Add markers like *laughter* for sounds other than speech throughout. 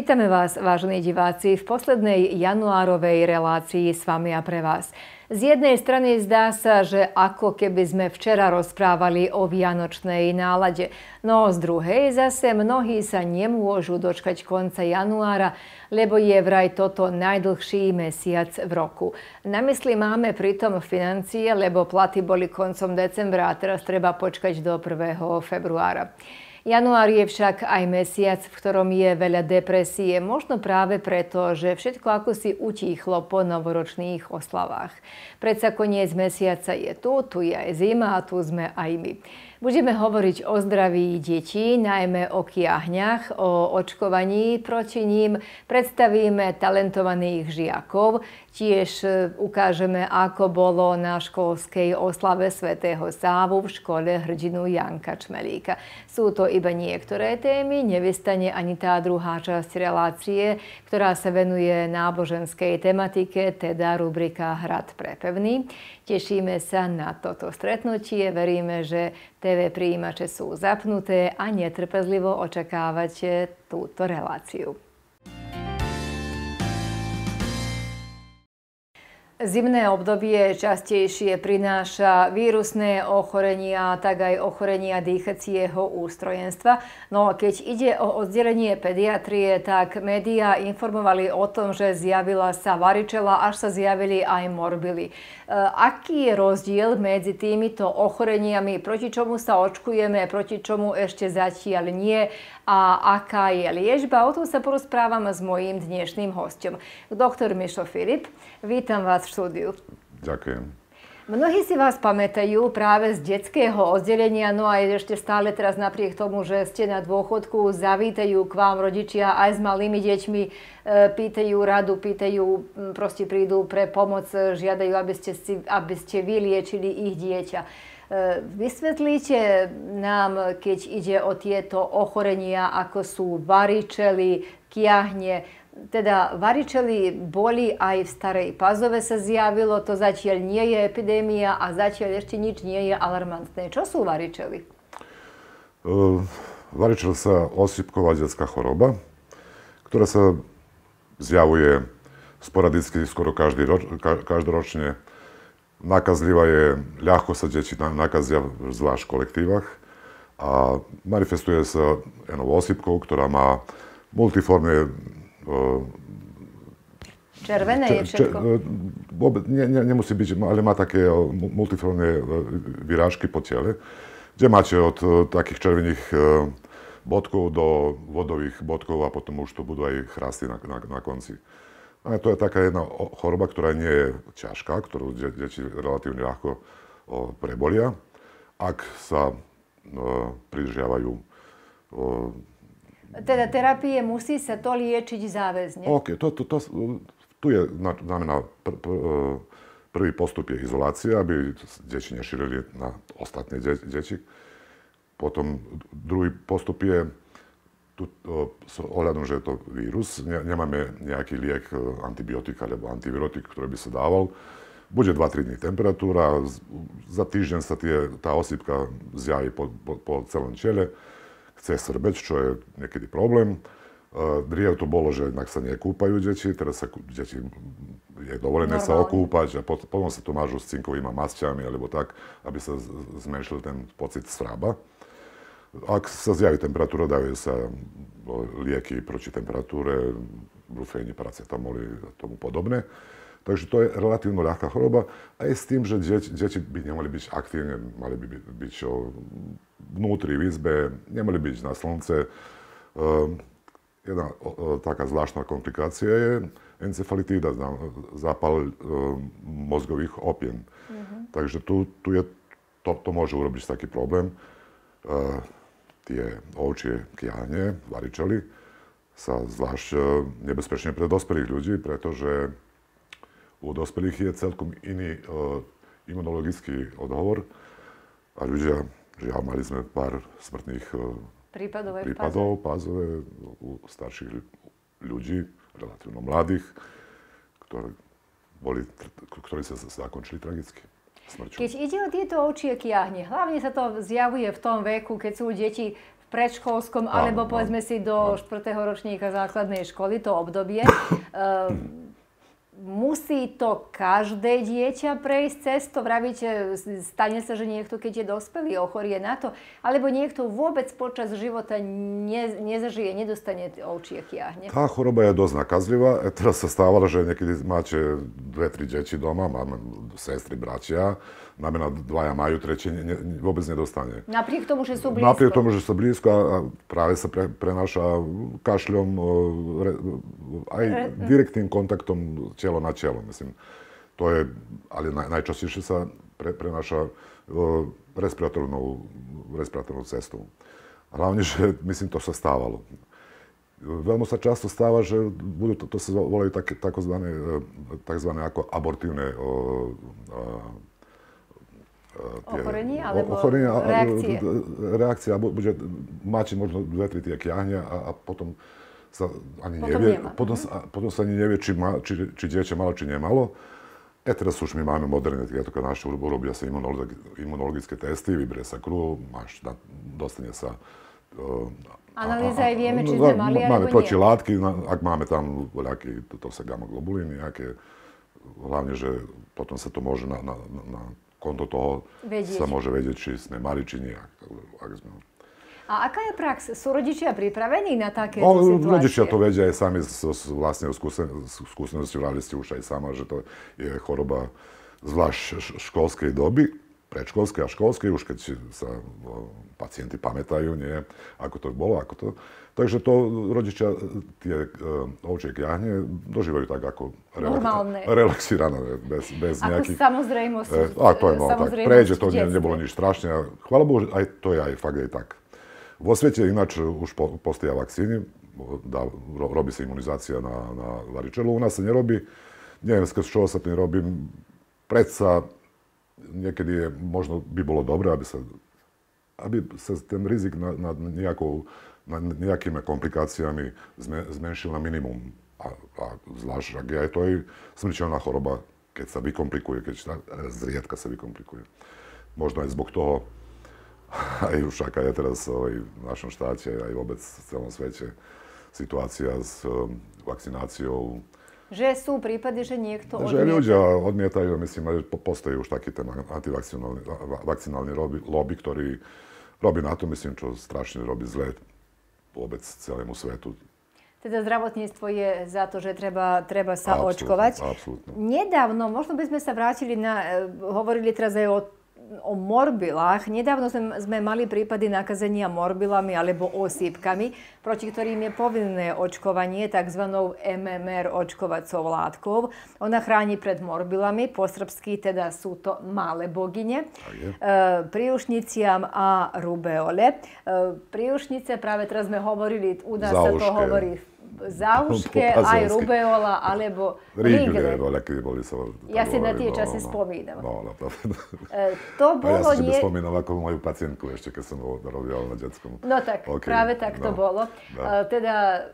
Vítame vás, vážení diváci, v poslednej januárovej relácii s vami a pre vás. Z jednej strany zdá sa, že ako keby sme včera rozprávali o vianočnej nálade, no z druhej zase mnohí sa nemôžu dočkať konca januára, lebo je vraj toto najdlhší mesiac v roku. Na mysli máme pritom financie, lebo platy boli koncom decembra a teraz treba počkať do 1. februára. Január je však aj mesiac, v ktorom je veľa depresie, možno práve preto, že všetko ako si utíchlo po novoročných oslavách. Predsa koniec mesiaca je tu, tu je aj zima a tu sme aj my. Budeme hovoriť o zdraví detí, najmä o kiahňach, o očkovaní proti ním. Predstavíme talentovaných žiakov, Tiež e, ukážeme, ako bolo na školskej oslave svätého Sávu v škole hrdinu Janka Čmelíka. Sú to iba niektoré témy, nevystane ani tá druhá časť relácie, ktorá sa venuje náboženskej tematike, teda rubrika Hrad prepevný. Tešíme sa na toto stretnutie, veríme, že TV príjimače sú zapnuté a netrpezlivo očakávate túto reláciu. Zimné obdobie častejšie prináša vírusné ochorenia, tak aj ochorenia dýchacieho ústrojenstva. No keď ide o oddelenie pediatrie, tak médiá informovali o tom, že zjavila sa varičela, až sa zjavili aj morbily. Eh, aký je rozdiel medzi týmito ochoreniami, proti čomu sa očkujeme, proti čomu ešte zatiaľ nie a aká je liežba? O tom sa porozprávam s mojím dnešným hostom, doktor Mišo Filip. Vítam vás v štúdiu. Ďakujem. Mnohí si vás pamätajú práve z detského oddelenia, no a ešte stále teraz napriek tomu, že ste na dôchodku, zavítajú k vám rodičia aj s malými deťmi, e, pýtajú radu, pýtajú, proste prídu pre pomoc, e, žiadajú, aby ste, si, aby ste vyliečili ich dieťa. E, vysvetlíte nám, keď ide o tieto ochorenia, ako sú varičely, kiahne, teda varičeli boli aj v Starej Pazove sa zjavilo, to zatiaľ nie je epidémia a zatiaľ ešte nič nie je alarmantné. Čo sú varičely? Uh, ehm, varičel sa osýpková detská choroba, ktorá sa zjavuje sporadicky skoro každý roč, ka, každoročne. Nakazlivá je, ľahko sa deti nakazia, zvlášť kolektívach. A manifestuje sa enou osýpkou, ktorá má multiformne Červené je všetko? Vôbec, ne, ne, nemusí byť, ale má také multifilné vyrážky po tele, kde máte od takých červených bodkov do vodových bodkov a potom už to budú aj chrasty na, na, na konci. A to je taká jedna choroba, ktorá nie je ťažká, ktorú deti relatívne ľahko prebolia, ak sa pridržiavajú teda terapie musí sa to liečiť záväzne. OK, to, to, to, tu je, znamená, pr, pr, e, prvý postup je izolácia, aby deti nešírili na ostatné deti. Potom druhý postup je, tu, e, s ohľadom, že je to vírus, ne, nemáme nejaký liek, e, antibiotik alebo antivirotik, ktorý by sa dával. Bude 2-3 dní temperatúra, za týždeň sa tie, tá osýpka zjaví po, po, po celom čele chce srbeť, čo je niekedy problém. Prije e, to bolo, že jednak sa nekúpajú deti, teraz sa deti je dovolené sa okúpať a potom sa to mažu s cinkovými masťami alebo tak, aby sa zmenšil ten pocit sraba. Ak sa zjavi temperatura, dajú sa lieky proti temperature, rufejní paracetamoli a tomu podobne. Takže to je relatívno ľahká choroba, aj s tým, že deti, deti by nemali byť aktívne, mali by byť o, vnútri v izbe, nemali byť na slnce. Ehm, jedna o, o, taká zvláštna komplikácia je encefalitída, zápal e, mozgových opien. Mm-hmm. Takže tu, tu je, to, to môže urobiť taký problém. E, tie ovčie kiahne, varičely, sa zvlášť ehm, nebezpečne pre dospelých ľudí, pretože u dospelých je celkom iný e, imunologický odhovor a ľudia, že mali sme pár smrtných e, prípadov, prípadov pázove u starších ľudí, relatívno mladých, ktorí, boli, ktorí sa zakončili tragicky. Smrču. Keď ide o tieto očieky jahne, hlavne sa to zjavuje v tom veku, keď sú deti v predškolskom, alebo no. povedzme si do 4. No. ročníka základnej školy, to obdobie. *coughs* Ehm, musí to každé dieťa prejsť cez to. Vravíte, stane sa, že niekto, keď je dospelý, ochorie na to. Alebo niekto vôbec počas života ne, nezažije, nedostane ovčie kiahne. Tá choroba je dosť nakazlivá. E, teraz sa stávalo, že niekedy máte dve, tri deti doma, máme sestry, bratia znamená dvaja majú, tretí ne, vôbec nedostane. Napriek tomu, že sú blízko. Napriek tomu, že sú blízko a práve sa pre, prenáša kašľom, re, aj direktným kontaktom telo na telo, myslím. To je, ale naj, najčastejšie sa pre, prenáša respiratórnou, respiratórnou cestou. Hlavne, že myslím, to sa stávalo. Veľmi sa často stáva, že budú, to, to sa volajú tak, takozvané, e, takzvané ako abortívne o, o, tie ochorenia, alebo reakcie. reakcie, alebo bude mať možno dve, tri tie kiahne a, a potom sa ani potom nevie, potom, mhm. sa, potom sa ani nevie, či, ma, či, či dieťa malo, či nemalo. E teraz už my máme moderné, ja to naše urobia sa imunologické testy, vyberie sa krv, máš, dostane sa e, Analýza aj vieme, či no, sme mali alebo Máme protilátky, ak máme tam voľaké, to, to sa gamma globuliny, nejaké, hlavne, že potom sa to môže na, na, na konto toho vedieť. sa môže vedieť, či sme mali, či nie. Ak, ak sme... A aká je prax? Sú rodičia pripravení na takéto no, situácie? Rodičia to vedia aj sami z, z vlastnej skúsenosti, vrali ste už aj sama, že to je choroba zvlášť školskej doby predškolskej a školskej, už keď sa no, pacienti pamätajú, nie, ako to bolo, ako to. Takže to rodičia e, tie e, ovčie jahne dožívajú tak ako relaxirané, bez, bez ako nejakých... Ako samozrejmosť. E, a to je no, tak, prejde, to ne, nebolo nič strašné. Chvála Bohu, aj to je aj fakt aj tak. Vo svete ináč už po, postoja vakcíny, dá, ro, robí sa imunizácia na, na varičelu, u nás sa nerobí. Neviem, z čoho sa tým robím. Predsa niekedy je, možno by bolo dobré, aby sa, aby sa ten rizik nad, nad, nejakou, nad nejakými komplikáciami zmenšil na minimum. A, a zvlášť, ak je aj to je smrteľná choroba, keď sa vykomplikuje, keď sa, e, zriedka sa vykomplikuje. Možno aj zbog toho, *laughs* aj však aj teraz aj v našom štáte, aj vôbec v celom svete, situácia s e, vakcináciou že sú prípady, že niekto že odmieta. Že ľudia odmietajú, myslím, že postojí už taký ten antivakcinálny lobby, ktorý robí na to, myslím, čo strašne robí zle vôbec celému svetu. Teda zdravotníctvo je za to, že treba, treba sa absolutne, očkovať. Absolutne. Nedávno, možno by sme sa vrátili na, eh, hovorili teraz aj o o morbilách. Nedávno sme, sme mali prípady nakazenia morbilami alebo osýpkami, proti ktorým je povinné očkovanie tzv. MMR očkovacou látkou. Ona chráni pred morbilami, po srbsky teda sú to malé bogine, e, príušniciam a rubeole. E, príušnice, práve teraz sme hovorili, u nás sa to hovorí zauške, aj rubeola, alebo rigre. Rigre, kiedy boli sa Ja si na tie časy no, spomínam. No, to... *laughs* E, to bolo A ja si nie... spomínam ako moju pacientku ešte, keď som ho robila na detskom. No tak, okay. práve tak to bolo. E, teda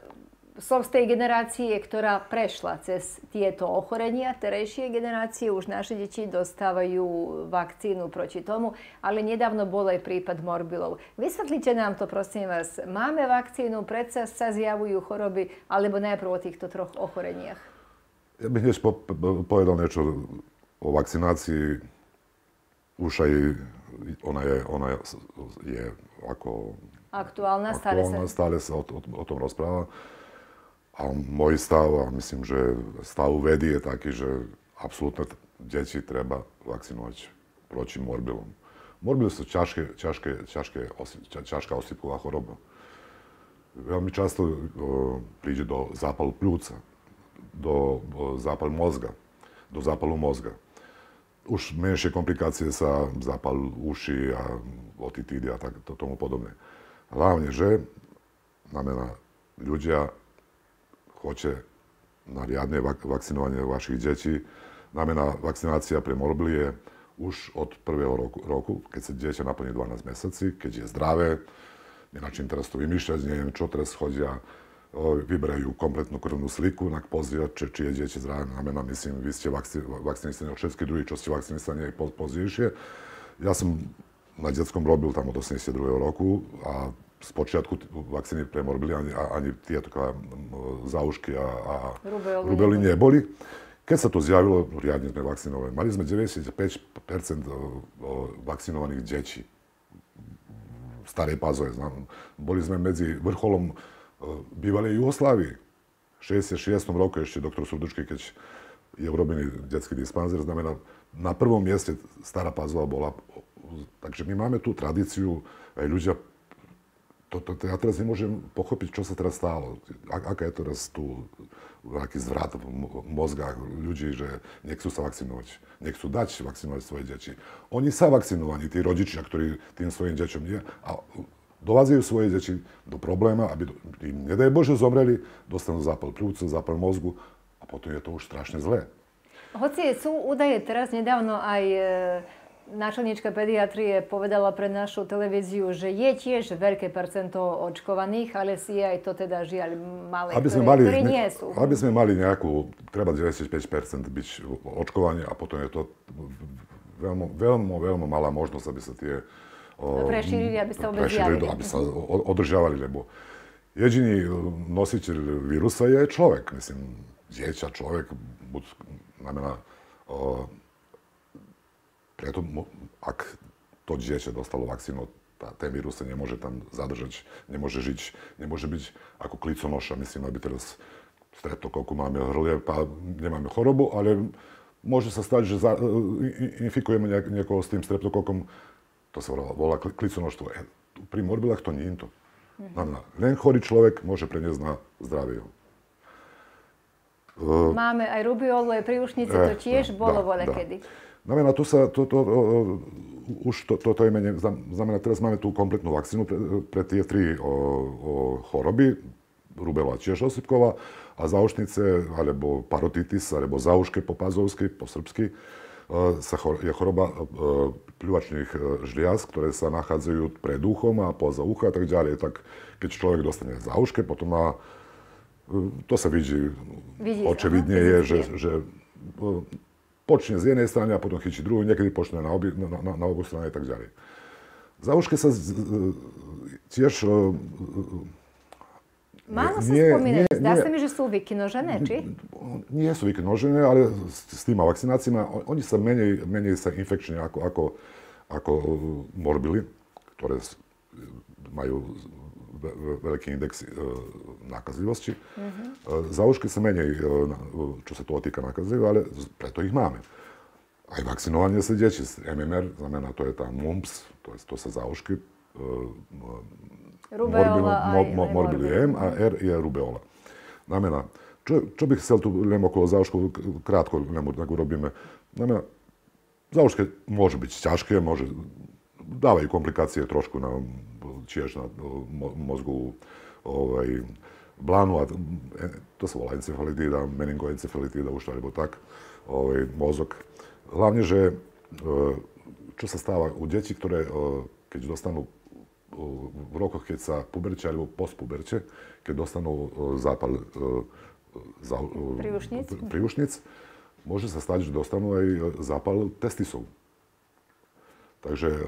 som z tej generácie, ktorá prešla cez tieto ochorenia. Terejšie generácie už naše deti dostávajú vakcínu proti tomu, ale nedávno bol aj prípad morbilov. Vysvetlite nám to, prosím vás. Máme vakcínu, predsa sa zjavujú choroby, alebo najprv o týchto troch ochoreniach? Ja bych dnes povedal niečo o vakcinácii. Už aj ona je, ona je, je ako... Aktuálna, aktuálna stále sa, stále sa o, o, o tom rozpráva. A môj stav, a myslím, že stav vedy je taký, že absolútne deti treba vakcinovať proti morbilom. Morbil sú ťažké, ťažké, ťažké, ťažká osypová choroba. Veľmi často o, príde do zápalu pľúca, do o, zápalu mozga, do zápalu mozga. Už menšie komplikácie sa zápal uši a otitídy a tak, to, tomu podobne. Hlavne, že znamená, ľudia hoće na riadne vak vašich detí. Znamená, vakcinácia pre premorbil je už od prvého roku, roku keď sa dieťa naplní 12 meseci, keď je zdravé, inače im teraz to vymišľať, neviem, čo teraz chodia, vyberajú kompletnú krvnú sliku, inak pozrieť, či, či je dieťa zdravé. Znamená, myslím, vy ste vakci, vakcinisani od všetky druhých, čo ste vakcinisani aj pozdejšie. Ja som na detskom robil tam od 82. roku a z počiatku vakcíny premorbili, ani, ani tieto záušky a, a rubely, rubely neboli. Keď sa to zjavilo, no, riadne sme vakcinovali. Mali sme 95% vakcinovaných detí. v starej pázove. Boli sme medzi vrcholom bývalej Jugoslávy. V 66. roku ešte doktor Sudučky, keď je urobený detský dispanzer, znamená, na prvom mieste stará pázova bola. Takže my máme tú tradíciu, aj ľudia to, to, to, ja teraz nemôžem pochopiť, čo sa teraz stalo. A, aká je teraz tu aký zvrat v mozgách ľudí, že nechcú sa vakcinovať, nechcú dať vakcinovať svoje deti. Oni sa vakcinovaní, tí rodičia, ktorí tým svojim deťom nie. A dovádzajú svoje deti do probléma, aby im, nedaj Bože, zomreli, dostanú zápal plúca, zápal mozgu a potom je to už strašne zlé. Hoci sú údaje teraz nedávno aj e Načelníčka pediatrie povedala pre našu televíziu, že je tiež veľké percento očkovaných, ale si je aj to teda žiaľ malé, aby sme ktoré, mali, ktoré nie sú. Aby sme mali nejakú, treba 95% byť očkovaní a potom je to veľmi, veľmi, veľmi malá možnosť, aby sa tie... No, prešírili, aby sa obezdiali. aby sa održiavali, lebo jediný nositeľ vírusa je človek, myslím, dieťa, človek, buď, znamená, preto, ak to dieťa dostalo vakcínu, tá, ten vírus sa nemôže tam zadržať, nemôže žiť, nemôže byť ako kliconoša. Myslím, aby teraz streptokoku máme hrlie, nemáme chorobu, ale môže sa stať, že za, infikujeme nejak, niekoho s tým streptokokom, to sa volá, volá kliconoštvo. E, pri morbilách to nie je to. Znamená, no, no, no. len chorý človek môže preniesť na zdravie. Máme aj rubiolu, aj príušnice, to eh, tiež eh, bolo voľa kedy. Znamená, no no tu sa, to, to, to, už to, to imenie, znamená, teraz máme tú kompletnú vakcínu pre, pre tie tri o, o choroby, rubelová tiež osypková a zaušnice, alebo parotitis, alebo zauške po pazovsky, po srbsky, e, sa chor, je choroba e, pľuvačných e, žliaz, ktoré sa nachádzajú pred uchom a poza ucha a tak ďalej. Tak keď človek dostane zauške, potom má, E, to sa vidí, vidí no? očividne je, že, že e, Počne z jednej strany a potom chytí druhú, niekedy počne na, obi, na, na, na obu strany a tak ďalej. Záuške sa z, tiež... E, e, Málo sa spomínajú. Zdá sa mi, že sú vyknožené, či? Nie sú vyknožené, ale s, s týma vakcináciami, oni sa menej, menej sa infekčne ako, ako, ako morbily, ktoré majú veliki indeks e, nakazljivosti. Mm -hmm. Zauške se menjaju, e, što se to otika nakazljiva, ali preto ih mame. A i vakcinovanje se dječi. MMR, za mene to je ta mumps, to je to sa zauški. Rubeola, i morbili M, a R je rubeola. Na mene, čo, bih sel tu nemo oko zaušku, kratko nemo, nego robime. Na mene, zauške može biti ćaške, može, davaju komplikacije trošku na tiež na no, mozgu ovaj, blanu, a e, to sa volá encefalitída, meningoencefalitída už alebo tak, ovaj, mozog. Hlavne, že e, čo sa stáva u detí, ktoré e, keď dostanú v rokoch, keď sa puberče alebo postpuberče, keď dostanú zápal za, príušnic. môže sa stať, že dostanú aj zápal testisov. Takže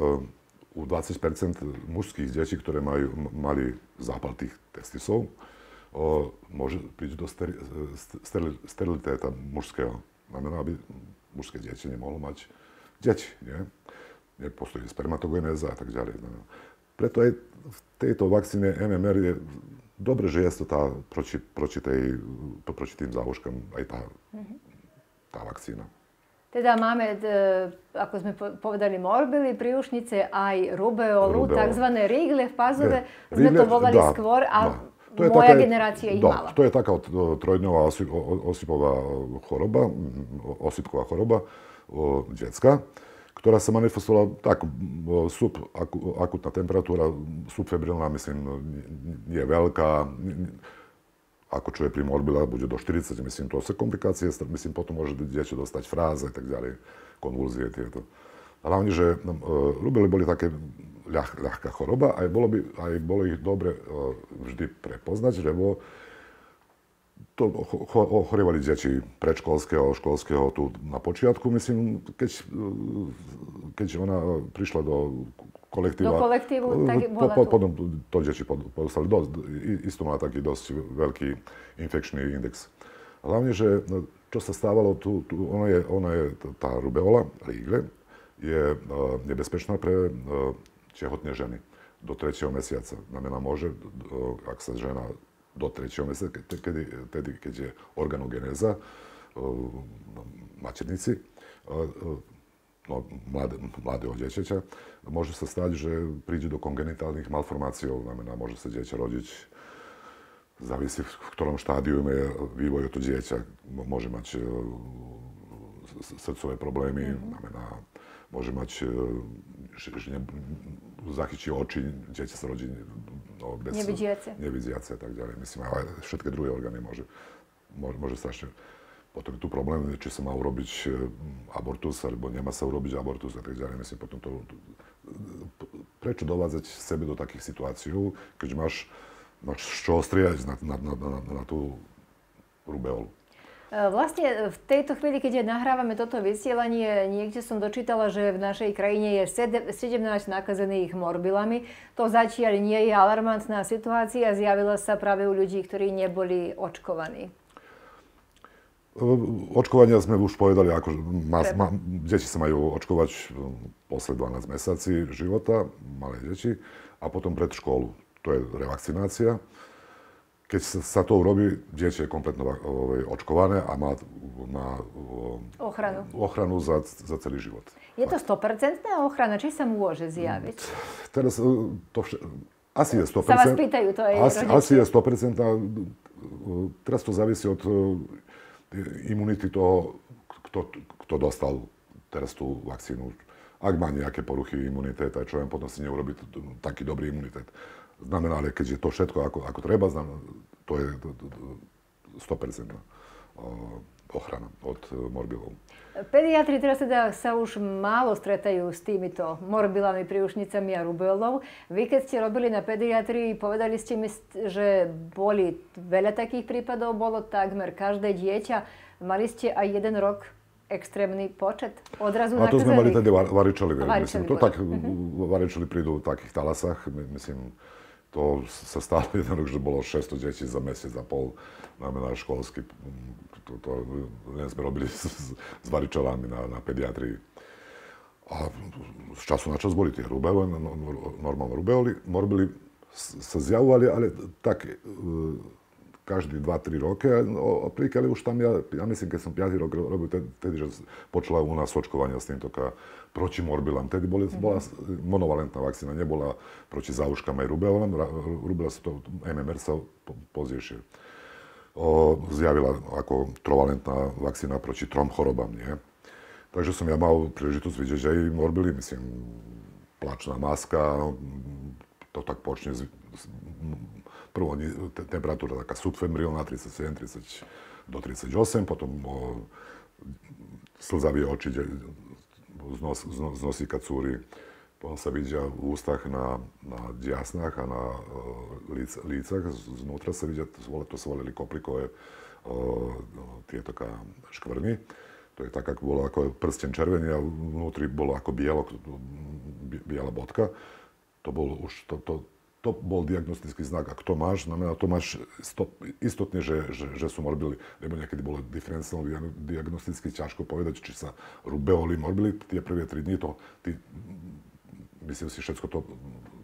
u 20% mužských detí, ktoré majú, mali zápal tých testisov, o, môže prísť do steri, e, steri, steriliteta mužského. Znamená, aby mužské deti nemohlo mať deti. Nie? nje? Jer postoji spermatogeneza, tak dalje. Preto aj v tejto vakcíne MMR je dobre, že je to tá, proči, proči, tej, proči tým zavuškam, aj tá, mm ta, ta vakcina. Te da Mamed, ako smo povedali morbili, priušnice, a i rubeolu, rubeolu. takzvane rigljev pazove, znatovovali da, skvor, a da. To je moja taka, generacija imala. Da, to je taka trojdnjova Osipova choroba, Osipkova choroba djecka, ktorá sa manifestovala tak, sub, akutná temperatura, subfebrilná, myslím, je veľká, ako čo je pri morbile, bude do 40, myslím, to sa komplikácie, myslím, potom môže dieťa dostať fráze a tak ďalej, konvulzie tieto. Hlavne, že no, e, rubely boli také ľah, ľahká choroba, a bolo, by, aj bolo ich dobre e, vždy prepoznať, lebo to ochorievali deti predškolského, školského tu na počiatku, myslím, keď, e, keď ona e, prišla do kolektíva. Do kolektívu, tak bola po, po, Potom to deti podostali dosť, isto má taký dosť veľký infekčný index. Hlavne, že no, čo sa stávalo, tu, tu ono, je, ono je, tá rubeola, lígle, je uh, nebezpečná pre uh, tehotné ženy do 3. mesiaca. Znamená, môže, uh, ak sa žena do 3. mesiaca, kedy, tedy, keď je organogenéza uh, maternici, uh, uh, no, mlade, mlade od djeteća, može se stati že priđe do kongenitalnih malformacija, znamena može se djeće rodići zavisi v ktorom štádiju e, je vývoj to dieťa. Môže mať srdcové problémy, mm-hmm. znamená, môže mať, že, že ne, zachyčí oči, dieťa sa rodí no, bez... Nevidiace. Nevidiace a tak ďalej. Myslím, ale všetky druhé orgány môže, môže, môže strašne potom je tu problém, či sa má urobiť e, abortus, alebo nemá sa urobiť abortus a tak ďalej. Myslím, potom to, prečo dovázať sebe do takých situácií, keď máš, máš z čoho striať na, na, na, na, na tú rubeolu. E, vlastne e, v tejto chvíli, keď nahrávame toto vysielanie, niekde som dočítala, že v našej krajine je 17 nakazených morbilami. To zatiaľ nie je alarmantná situácia, zjavila sa práve u ľudí, ktorí neboli očkovaní. Očkovania sme už povedali, ako ma, ma, deti sa majú očkovať posled 12 mesiaci života, malé deti, a potom pred školu. To je revakcinácia. Keď sa, sa to urobí, dieťa je kompletno očkované a má, má ochranu, ochranu za, za celý život. Je to 100% ochrana? Či sa môže zjaviť? Mm, teraz e, to vš- asi je 100%. Sa vás pýtajú, to je asi, asi je 100%. E, e, teraz to závisí od imunity toho, kto, kto dostal teraz tú vakcínu. Ak má nejaké poruchy imuniteta, čo im potom si neurobi taký dobrý imunitet. Znamená, ale keďže to všetko ako, ako treba, znamená, to je 100% uh, ochrana od eh, morbidov. Pediatri teraz teda sa už málo stretajú s týmito morbilami, príušnicami a rubelou. Vy keď ste robili na pediatrii, povedali ste mi, že boli veľa takých prípadov, bolo takmer každé dieťa. Mali ste aj jeden rok extrémny počet odrazu A to sme mali tedy varičeli, myslím. To tak, uh-huh. Mhm. varičeli prídu v takých talasách, myslím, to sa stalo *laughs* jeden rok, že bolo 600 detí za mesiac a pol, znamená školský to, to len sme robili *laughs* s, s s varičovami na, na pediatrii. A z času na čas boli tie hrubé, rubeole, no, no, normálne hrubé, morbili sa zjavovali, ale tak e, každý 2-3 roky, otpríklad no, už tam, ja, ja myslím, keď som 5 rok robil, tedy, že počula u nás očkovania s týmto ka, proti morbilám. Tedy boli, mm-hmm. bola monovalentná vakcína, nebola proti zauškám aj rubeolám, rubela sa to, MMR sa pozdejšie. Po, zjavila ako trovalentná vakcína proti trom chorobám, nie? Takže som ja mal príležitosť vidieť aj morbili, myslím, plačná maska, to tak počne, z, prvo temperatúra taká subfebrilná, 37, 30 do 38, potom o, slzavie oči z, nos, z, nosíka cúry, pôsobiť že v ústach na, na diasnách a na e, líc, lícach. Znútra sa vidia, to sa volali koplikové e, e, tieto škvrny. To je tak, ako bolo ako prsten červený a vnútri bolo ako bielo, biela bodka. To bol už, to, to, to bol diagnostický znak. Ak to máš, znamená, to máš stop, istotne, že, že, že sú morbili, lebo niekedy bolo diferenciálne diagnosticky ťažko povedať, či sa rubeoli morbili tie prvé tri dni, to ty myslím si, všetko to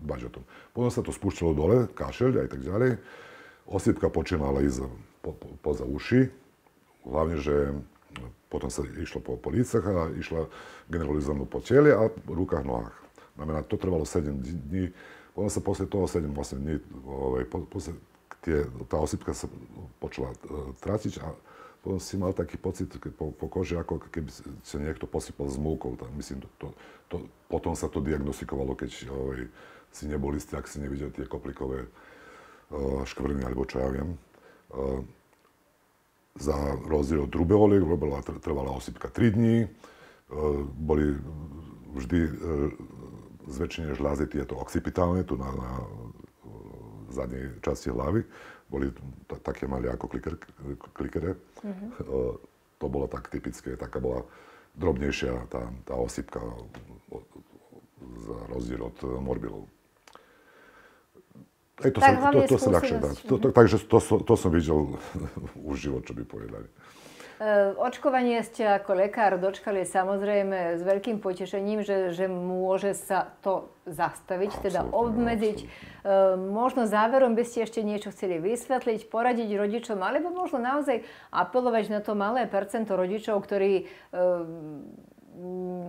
bažatom. Potom sa to spúšťalo dole, kašeľ a tak ďalej. Osýpka počínala ísť po, po, poza uši, hlavne, že potom sa išlo po, po lícach a išla generalizovanú po tele a rukách, nohách. Znamená, to trvalo 7 dní, potom sa posle toho 7-8 dní, ovaj, po, posle tie, tá osýpka sa počala e, tratiť a potom si mal taký pocit po, po koži, ako keby sa niekto posypal s múkou. Tam, myslím, to, to, to, potom sa to diagnostikovalo, keď oj, si nebol istý, ak si nevidel tie koplikové uh, škvrny, alebo čo ja viem. Uh, za rozdiel od rubeoliek, bola trvala osypka 3 dní, uh, eh, boli vždy uh, zväčšenie žlázy tieto occipitálne, tu na, na zadnej časti hlavy, boli také malé ako kliker, klikere Mm-hmm. Ehm, to bolo tak typické, taká bola drobnejšia tá, tá osypka za rozdiel od e, morbilov. Aj to, tak, sa, to, to sa ľahšie dá. To, to, mm-hmm. takže to, to som videl *laughs* už život, čo by povedali. Eh, očkovanie ste ako lekár dočkali samozrejme s veľkým potešením, že, že môže sa to zastaviť, absolutne, teda obmedziť. Absolutne. Eh, možno záverom by ste ešte niečo chceli vysvetliť, poradiť rodičom, alebo možno naozaj apelovať na to malé percento rodičov, ktorí eh,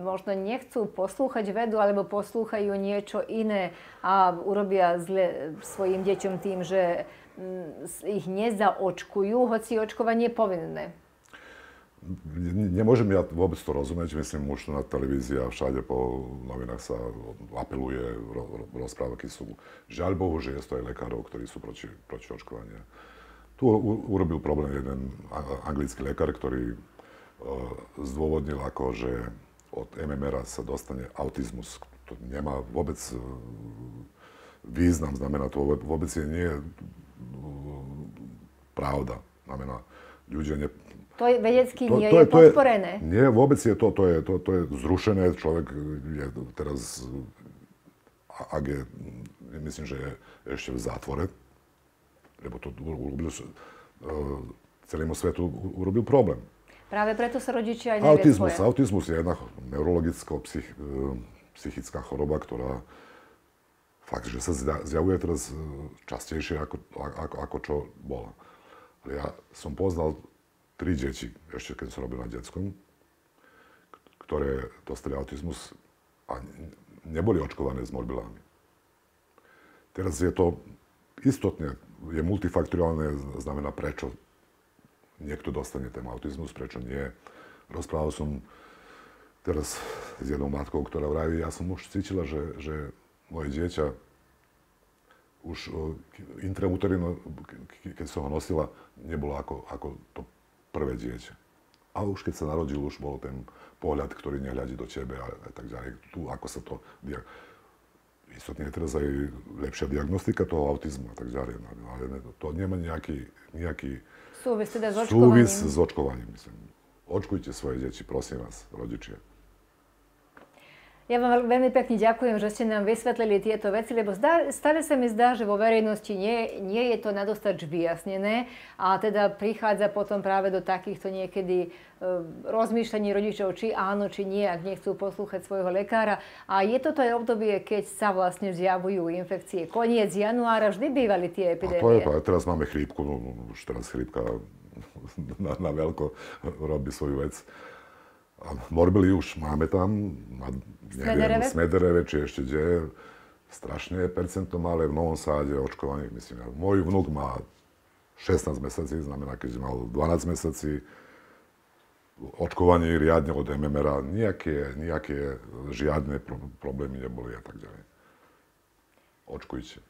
možno nechcú poslúchať vedu alebo poslúchajú niečo iné a urobia zle svojim deťom tým, že mm, ich nezaočkujú, hoci očkovanie je povinné nemôžem ja vôbec to rozumieť, myslím, už tu na televízii a všade po novinách sa apeluje, rozprávky sú. Žiaľ Bohu, že je to aj lekárov, ktorí sú proti, proti očkovania. Tu u, urobil problém jeden anglický lekár, ktorý uh, zdôvodnil ako, že od MMR sa dostane autizmus. To nemá vôbec e, význam, znamená to vôbec nie je pravda. Znamená, ľudia ne... To je vedecky to, nie to je, je podporené. To je, nie, vôbec je to, to je, to, to je zrušené, človek je teraz, ak je, myslím, že je ešte v zátvore, lebo to urobil, e, celému svetu urobil problém. Práve preto sa rodičia aj autizmus, svoje. Autizmus je jedna neurologická, psych, e, psychická choroba, ktorá fakt, že sa zjavuje teraz e, častejšie, ako, ako, ako čo bola. Ja som poznal tri deti, ešte keď som robil na detskom, ktoré dostali autizmus a neboli očkované s morbilami. Teraz je to istotne, je multifaktoriálne, znamená prečo niekto dostane ten autizmus, prečo nie. Rozprával som teraz s jednou matkou, ktorá vraví, ja som už cítila, že, že moje dieťa už eh, intrauterino, keď som ho nosila, nebolo ako, ako to prvé dieťa. A už keď sa narodil, už bol ten pohľad, ktorý nehľadí do tebe a, a tak ďalej. Tu, ako sa to... Dia- Istotne je teraz aj lepšia diagnostika toho autizmu a tak ďalej, no, ale to nemá nejaký, nejaký súvis, teda s súvis s očkovaním, myslím. Očkujte svoje deti, prosím vás, rodičia. Ja vám veľmi pekne ďakujem, že ste nám vysvetlili tieto veci, lebo zdá, stále sa mi zdá, že vo verejnosti nie, nie je to nadostač vyjasnené a teda prichádza potom práve do takýchto niekedy e, rozmýšľaní rodičov, či áno, či nie, ak nechcú poslúchať svojho lekára. A je toto aj obdobie, keď sa vlastne zjavujú infekcie. Koniec januára vždy bývali tie epidémie. A to je, a teraz máme chrípku, no, no, už teraz chrípka na, na veľko robí svoju vec. Morbili už máme tam, na, neviem, Smedereve? Smedereve, či ešte kde, strašne percento malé v Novom Sáde očkovaných, myslím. Môj vnuk má 16 mesiací, znamená, keď mal 12 mesiací, očkovanie riadne od MMR, nejaké, nejaké žiadne problémy neboli a tak ďalej. Očkujte.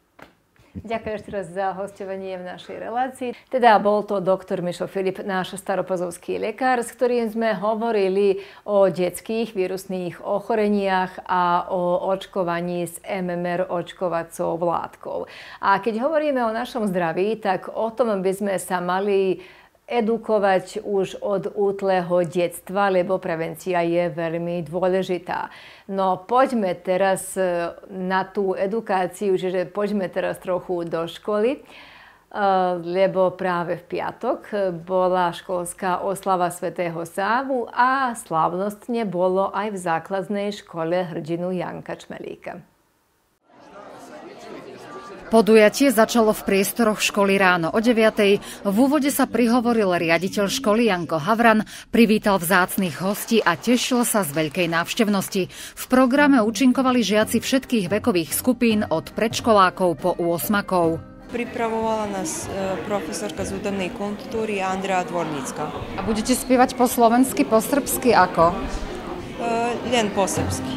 Ďakujem ešte raz za hostovanie v našej relácii. Teda bol to doktor Mišo Filip, náš staropazovský lekár, s ktorým sme hovorili o detských vírusných ochoreniach a o očkovaní s MMR očkovacou vládkou. A keď hovoríme o našom zdraví, tak o tom by sme sa mali edukovať už od útleho detstva, lebo prevencia je veľmi dôležitá. No poďme teraz e, na tú edukáciu, čiže poďme teraz trochu do školy e, lebo práve v piatok e, bola školská oslava svätého Sávu a slávnostne bolo aj v základnej škole hrdinu Janka Čmelíka. Podujatie začalo v priestoroch školy ráno o 9. V úvode sa prihovoril riaditeľ školy Janko Havran, privítal vzácných hostí a tešil sa z veľkej návštevnosti. V programe účinkovali žiaci všetkých vekových skupín od predškolákov po úosmakov. Pripravovala nás e, profesorka z udavnej kultúry Andrea Dvornícka. A budete spievať po slovensky, po srbsky ako? E, len po srbsky.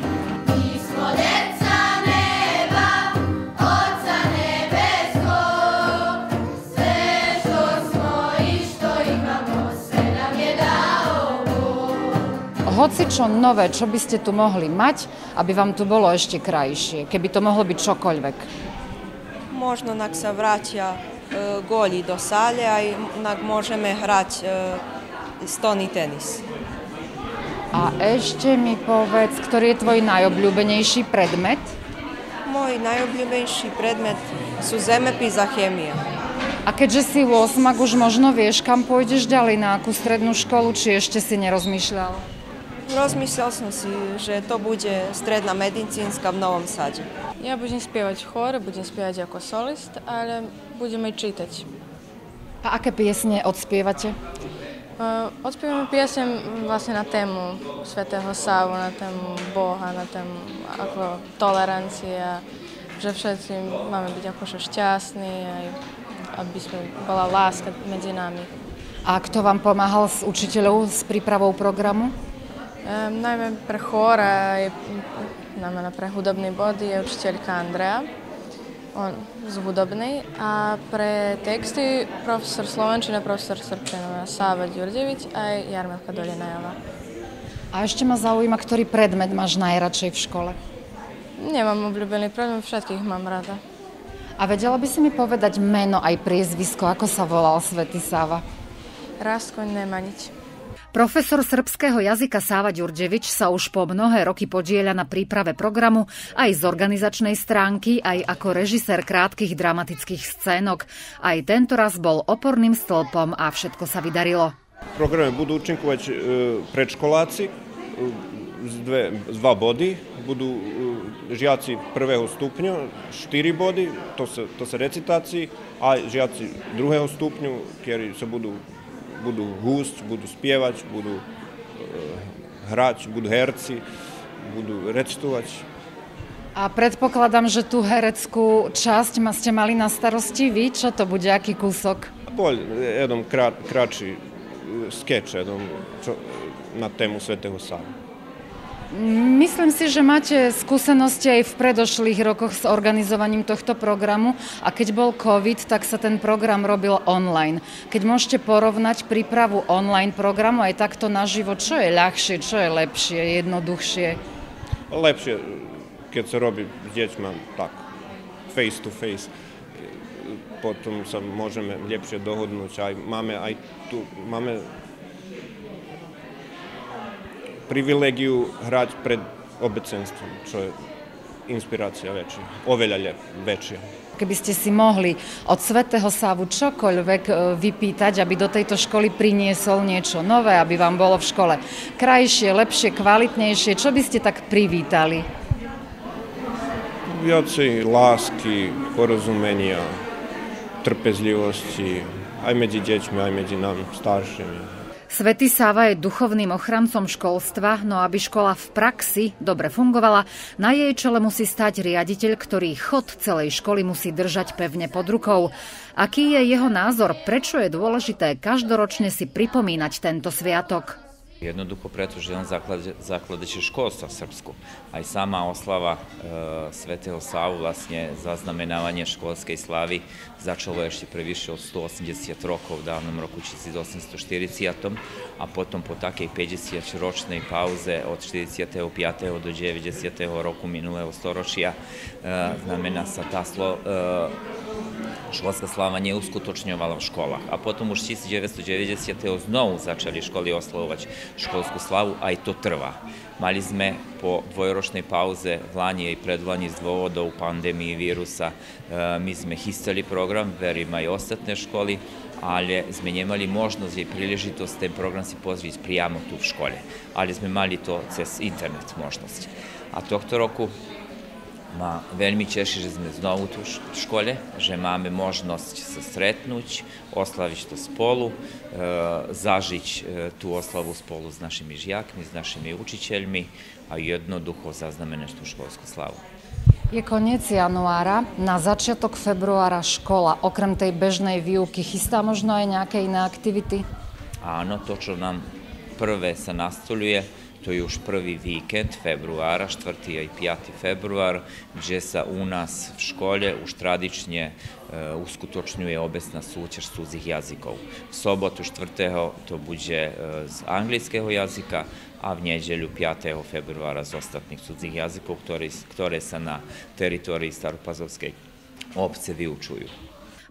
čo nové, čo by ste tu mohli mať, aby vám tu bolo ešte krajšie, keby to mohlo byť čokoľvek? Možno nak sa vrátia e, goli do sále, a nak môžeme hrať e, stony tenis. A ešte mi povedz, ktorý je tvoj najobľúbenejší predmet? Môj najobľúbenejší predmet sú zemepis a chemia. A keďže si 8, už možno vieš, kam pôjdeš ďalej, na akú strednú školu, či ešte si nerozmýšľal? Rozmyslel som si, že to bude stredná medicínska v Novom Sade. Ja budem spievať v chore, budem spievať ako solist, ale budem aj čítať. A aké piesne odspievate? E, odspievame piesne vlastne na tému Svetého Sávu, na tému Boha, na tému ako tolerancia, že všetci máme byť akože šťastní, aj aby sme, bola láska medzi nami. A kto vám pomáhal s učiteľou s prípravou programu? Um, naime, prechora je znamená pre hudobný bod je učiteľka Andrea, on z hudobnej, a pre texty profesor Slovenčina, profesor Srbčanová, Sáva Ďurdevič a Jarmelka Dolinajová. A ešte ma zaujíma, ktorý predmet máš najradšej v škole? Nemám obľúbený predmet, všetkých mám rada. A vedela by si mi povedať meno aj priezvisko, ako sa volal Svetý Sáva? Rastko nemá nič. Profesor srbského jazyka Sáva Ďurđevič sa už po mnohé roky podieľa na príprave programu aj z organizačnej stránky, aj ako režisér krátkých dramatických scénok. Aj tento raz bol oporným stĺpom a všetko sa vydarilo. Programe budú účinkovať e, predškoláci, e, z dve, dva body, Budú e, žiaci prvého stupňa, štyri body, to sa, to sa recitácii, a žiaci druhého stupňa, ktorí sa budu budú húst, budú spievať, budú e, hrať, budú herci, budú rečtovať. A predpokladám, že tú hereckú časť ma ste mali na starosti vy. Čo to bude, aký kúsok? Bol e, jeden krát, kratší e, skeč na tému Svetého Sáva. Myslím si, že máte skúsenosti aj v predošlých rokoch s organizovaním tohto programu a keď bol COVID, tak sa ten program robil online. Keď môžete porovnať prípravu online programu aj takto naživo, čo je ľahšie, čo je lepšie, jednoduchšie? Lepšie, keď sa robí s deťmi tak, face to face. Potom sa môžeme lepšie dohodnúť. Aj, máme aj tu, máme privilegiju hrať pred obecenstvom, čo je inspirácia väčšia, oveľa väčšia. Keby ste si mohli od Svetého Sávu čokoľvek e, vypýtať, aby do tejto školy priniesol niečo nové, aby vám bolo v škole krajšie, lepšie, kvalitnejšie, čo by ste tak privítali? Viacej lásky, porozumenia, Trpezlivosti aj medzi deťmi, aj medzi nám staršími. Svetý Sáva je duchovným ochrancom školstva, no aby škola v praxi dobre fungovala, na jej čele musí stať riaditeľ, ktorý chod celej školy musí držať pevne pod rukou. Aký je jeho názor, prečo je dôležité každoročne si pripomínať tento sviatok? Jedno duko pretuže dan zaklade, zakladeće školstva srpsku, a i sama oslava Sveteo Svete Osavu, za zaznamenavanje školske slavi, začalo ještě pre previše od 180 rokov, davnom roku 1840, a potom po také 50 ročnej pauze od 45. do 90. roku minulého storočia e, znamena sa tá e, školska slava nije neuskotočňovala u školah, a potom u 1990. znovu začali školi oslovovať školsku slavu, a i to trva. Malizme po dvojoročnej pauze vlanje i predlani zbog u pandemiji virusa e, mi sme histali program, verima i ostatne školi, ali sme njemali možnost i priližitost ten program se pozviti prijamo tu v škole, ali sme mali to cez internet možnost. A tog roku Ma veľmi teší, že sme znovu tu v škole, že máme možnosť sa sretnúť, oslaviť to spolu, e, zažiť e, tú oslavu spolu s našimi žiakmi, s našimi učiteľmi a jednoducho zaznamenať tú školskú slavu. Je koniec januára, na začiatok februára škola. Okrem tej bežnej výuky chystá možno aj nejaké iné aktivity? Áno, to, čo nám prvé sa nastoluje, to je už prvi vikend februara, 4. i 5. februar, gdje sa u nas w škole už tradičnje e, uskutočnjuje obesna sućaž suzih jazikov. V sobotu 4. to buđe e, z anglijského jazika, a v nedjelju 5. februara z ostatnih cudzih jazikov, ktore, ktore sa na teritoriji Staropazovske opce vyučuju.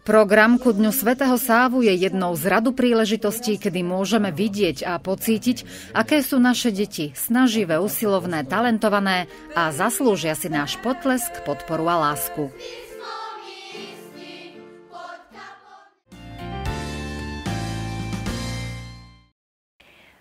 Program ku Dňu Svetého Sávu je jednou z radu príležitostí, kedy môžeme vidieť a pocítiť, aké sú naše deti snaživé, usilovné, talentované a zaslúžia si náš potlesk, podporu a lásku.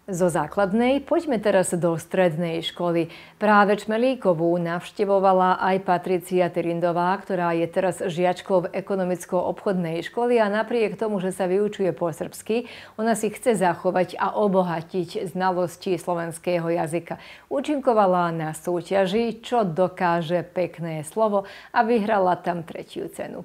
Zo základnej poďme teraz do strednej školy. Práve Čmelíkovú navštevovala aj Patricia Tyrindová, ktorá je teraz žiačkou v ekonomicko-obchodnej školy a napriek tomu, že sa vyučuje po srbsky, ona si chce zachovať a obohatiť znalosti slovenského jazyka. Učinkovala na súťaži, čo dokáže pekné slovo a vyhrala tam tretiu cenu.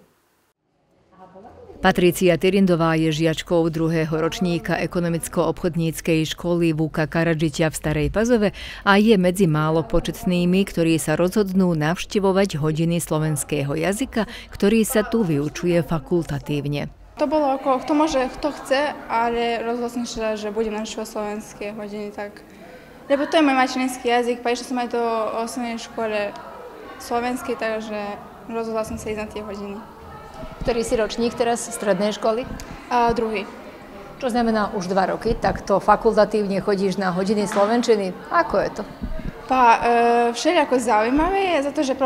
Patrícia Tyrindová je žiačkou druhého ročníka ekonomicko-obchodníckej školy Vuka Karadžiťa v Starej Pazove a je medzi málo početnými, ktorí sa rozhodnú navštivovať hodiny slovenského jazyka, ktorý sa tu vyučuje fakultatívne. To bolo ako, kto môže, kto chce, ale rozhodnú sa, že budem navštivovať slovenské hodiny, tak... Lebo to je môj mačinský jazyk, pa išla som aj do osnovnej škole slovenskej, takže rozhodla som sa ísť na tie hodiny. Ktorý si ročník teraz strednej školy? A druhý. Čo znamená už dva roky, tak to fakultatívne chodíš na hodiny slovenčiny. Ako je to? Pa, e, všelijako zaujímavé je, zato že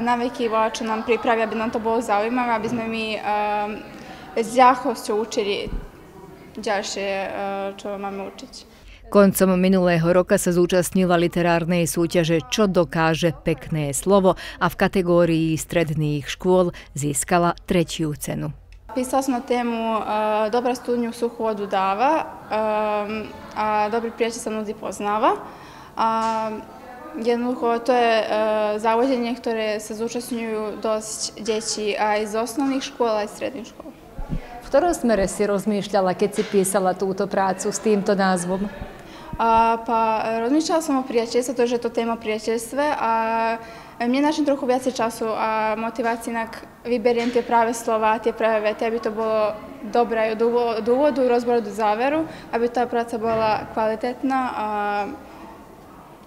na veky bola, čo nám pripravi, aby nám to bolo zaujímavé, aby sme my e, s ľahkosťou učili ďalšie, e, čo máme učiť. Koncom minulého roka sa zúčastnila literárnej súťaže Čo dokáže pekné slovo a v kategórii stredných škôl získala tretiu cenu. Písala som na temu uh, e, Dobra studnju suhu vodu dáva e, a Dobrý priateľ sa nudi poznáva. Um, jednoducho to je e, závodenie, ktoré sa zúčastňujú dosť deti aj z osnovných škôl, aj stredných škôl. V ktorom smere si rozmýšľala, keď si písala túto prácu s týmto názvom? A, pa rozmišľala som o priateľstve, to, že to téma priateľstve a mne našim trochu viacej času a motivácii, inak vyberiem tie práve slova, tie práve vety, aby to bolo dobré od dôvodu, rozboru do záveru, aby tá práca bola kvalitetná a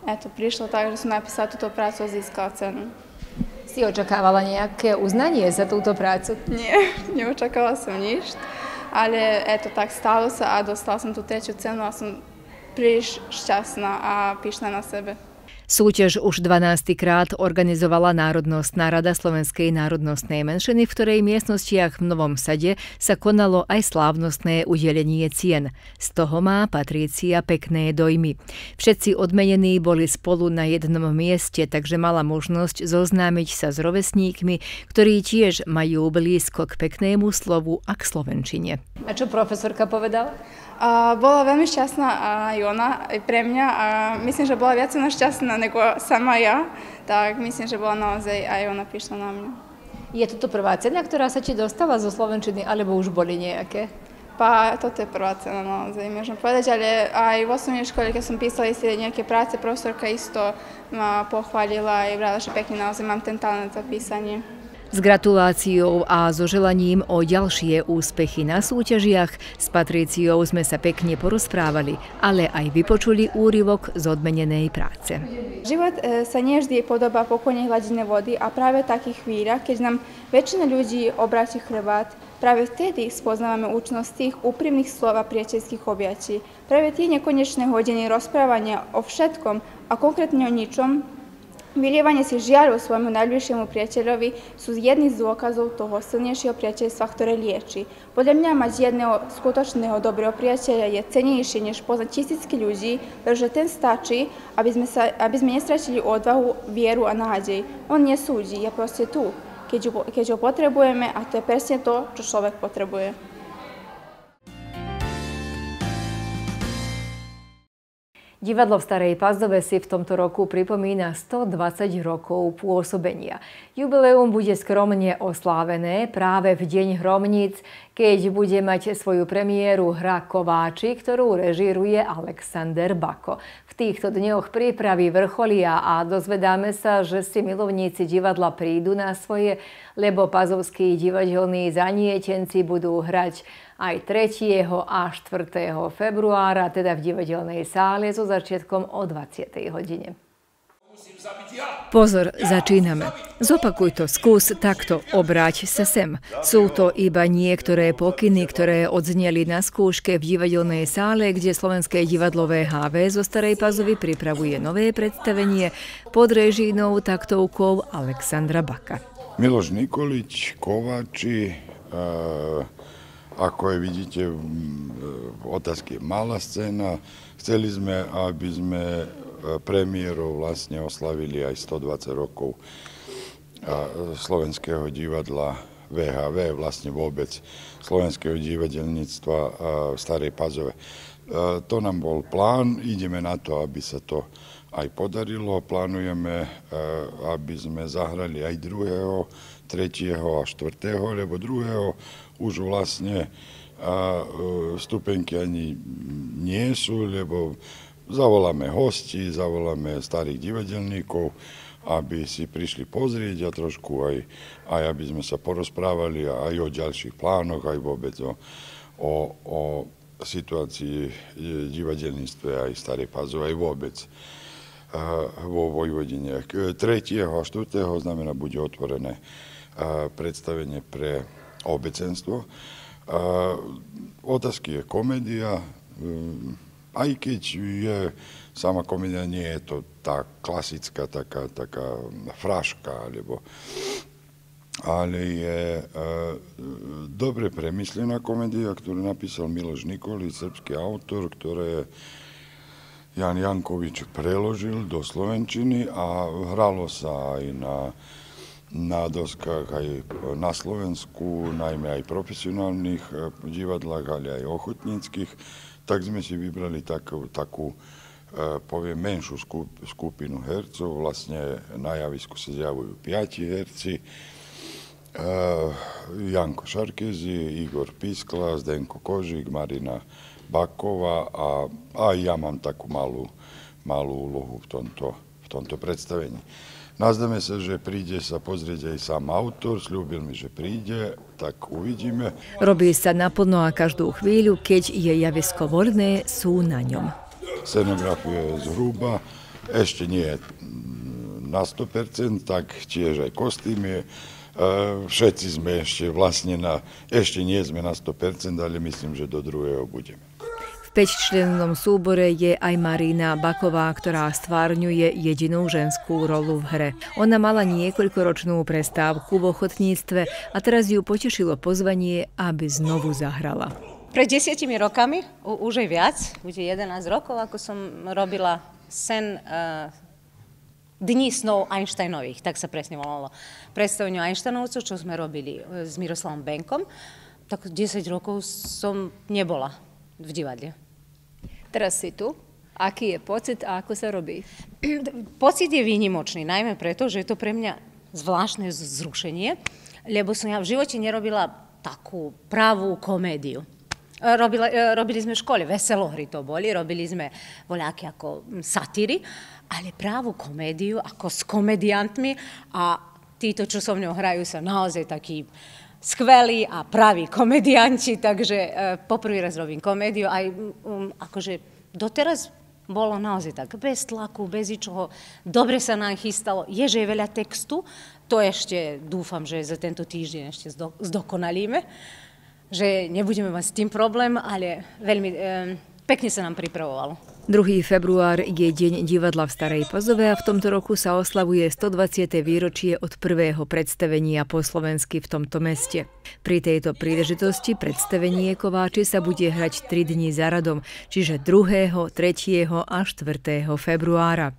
eto, prišlo tak, že som napísala túto prácu a získala cenu. Si očakávala nejaké uznanie za túto prácu? Nie, *laughs* neočakávala som nič, ale eto, tak stalo sa a dostala som tú tretiu cenu a som príliš šťastná a pyšná na sebe. Súťaž už 12. krát organizovala Národnostná rada slovenskej národnostnej menšiny, v ktorej miestnostiach v Novom Sade sa konalo aj slávnostné udelenie cien. Z toho má Patrícia pekné dojmy. Všetci odmenení boli spolu na jednom mieste, takže mala možnosť zoznámiť sa s rovesníkmi, ktorí tiež majú blízko k peknému slovu a k slovenčine. A čo profesorka povedala? bola veľmi šťastná aj ona, aj pre mňa a myslím, že bola viac ona šťastná ako sama ja, tak myslím, že bola naozaj aj ona pyšná na mňa. Je toto prvá cena, ktorá sa ti dostala zo Slovenčiny, alebo už boli nejaké? Pa, toto je prvá cena naozaj, môžem povedať, ale aj v osnovnej škole, keď som písala isté nejaké práce, profesorka isto ma pochválila a vrala, že pekne naozaj mám ten talent za písanie. S gratuláciou a so želaním o ďalšie úspechy na súťažiach s Patriciou sme sa pekne porozprávali, ale aj vypočuli úryvok z odmenenej práce. Život e, sa nie podoba podobá pokojnej hladine vody a práve takých chvíľach, keď nám väčšina ľudí obráti chrbát, práve vtedy spoznávame účnosť tých úprimných slov a priateľských objatí. Práve tie nekonečné hodiny rozprávania o všetkom a konkrétne o ničom Milovanie si žiaru svojmu najbližšiemu priateľovi sú jedným z dôkazov toho silnejšieho priateľstva, ktoré lieči. Podľa mňa mať jedného skutočného dobrého priateľa je cenejšie, než poznať tisícky ľudí, pretože ten stačí, aby sme, sa, aby sme nestratili odvahu, vieru a nádej. On nesúdi, je proste tu, keď ho, keď ho potrebujeme a to je presne to, čo človek potrebuje. Divadlo v Starej Pazove si v tomto roku pripomína 120 rokov pôsobenia. Jubileum bude skromne oslávené práve v Deň hromníc, keď bude mať svoju premiéru hra Kováči, ktorú režíruje Alexander Bako. V týchto dňoch prípravy vrcholia a dozvedáme sa, že si milovníci divadla prídu na svoje, lebo pazovskí divadelní zanietenci budú hrať aj 3. a 4. februára, teda v divadelnej sále so začiatkom o 20. hodine. Pozor, začíname. Zopakuj to, skús takto, obráť sa sem. Sú to iba niektoré pokyny, ktoré odzneli na skúške v divadelnej sále, kde Slovenské divadlové HV zo Starej Pazovy pripravuje nové predstavenie pod režínou taktovkou Alexandra Baka. Miloš Nikolič, Kovači, e ako je vidíte v otázke malá scéna, chceli sme, aby sme e, premiéru vlastne oslavili aj 120 rokov e, slovenského divadla VHV, vlastne vôbec slovenského divadelníctva e, v Starej Pazove. To nám bol plán, ideme na to, aby sa to aj podarilo. Plánujeme, aby sme zahrali aj druhého, tretieho a štvrtého, lebo druhého už vlastne a e, stupenky ani nie sú, lebo zavoláme hosti, zavoláme starých divadelníkov, aby si prišli pozrieť a trošku aj, aj aby sme sa porozprávali aj o ďalších plánoch, aj vôbec o, o, o situácii e, divadelníctve aj staré Pazov, aj vôbec e, vo Vojvodine. 3. a 4. znamená, bude otvorené predstavenie pre obecenstvo. Otázky je komedija, hm, Ajkić je, sama komedija nije to ta klasická, taká, taká fraška, alebo, ali je e, dobre premyslená komedija, ktorú je Miloš Nikoli, srpski autor, ktoré je Jan Janković preložil do Slovenčiny a hralo sa aj na na doskách aj na Slovensku, najmä aj profesionálnych e, divadlách, ale aj ochotníckých, tak sme si vybrali takú, takú e, poviem, menšiu skupinu hercov. Vlastne na javisku sa zjavujú piati herci, e, Janko Šarkezi, Igor Piskla, Zdenko Kožik, Marina Bakova a, a ja mám takú malú, malú úlohu v tomto, v tomto predstavení. Nadame sa, že príde sa pozrieť aj sám autor, slúbil mi, že príde, tak uvidíme. Robí sa naplno a každú chvíľu, keď je javisko voľné, sú na ňom. Scenografia je zhruba, ešte nie je na 100%, tak tiež aj kostým je. E, všetci sme ešte vlastne na, ešte nie sme na 100%, ale myslím, že do druhého budeme. Peťčlennom súbore je aj Marina Baková, ktorá stvárňuje jedinú ženskú rolu v hre. Ona mala niekoľkoročnú prestávku v ochotníctve a teraz ju potešilo pozvanie, aby znovu zahrala. Pred desiatimi rokami, už aj viac, bude 11 rokov, ako som robila sen uh, Dni snov Einsteinových, tak sa presne volalo. Predstavňu Einsteinovcov, čo sme robili eh, s Miroslavom Benkom, tak 10 rokov som nebola v divadle. Teraz si tu. Aký je pocit a ako sa robí? *clears throat* Pocit je výnimočný, najmä preto, že je to pre mňa zvláštne zrušenie, lebo som ja v živote nerobila takú pravú komédiu. E, robila, e, robili sme v škole, veselohry to boli, robili sme voľaké ako satíry, ale právu komédiu ako s komediantmi a títo, čo so mňou hrajú, sa naozaj takí skvelí a praví komedianti, takže e, poprvý raz robím komédiu, aj um, akože doteraz bolo naozaj tak, bez tlaku, bez ničoho, dobre sa nám chystalo, je že je veľa textu, to ešte dúfam, že za tento týždeň ešte zdokonalíme, že nebudeme mať s tým problém, ale veľmi... Um, Pekne sa nám pripravovalo. 2. február je Deň divadla v Starej Pazove a v tomto roku sa oslavuje 120. výročie od prvého predstavenia po slovensky v tomto meste. Pri tejto príležitosti predstavenie Kováči sa bude hrať 3 dní za radom, čiže 2., 3. a 4. februára.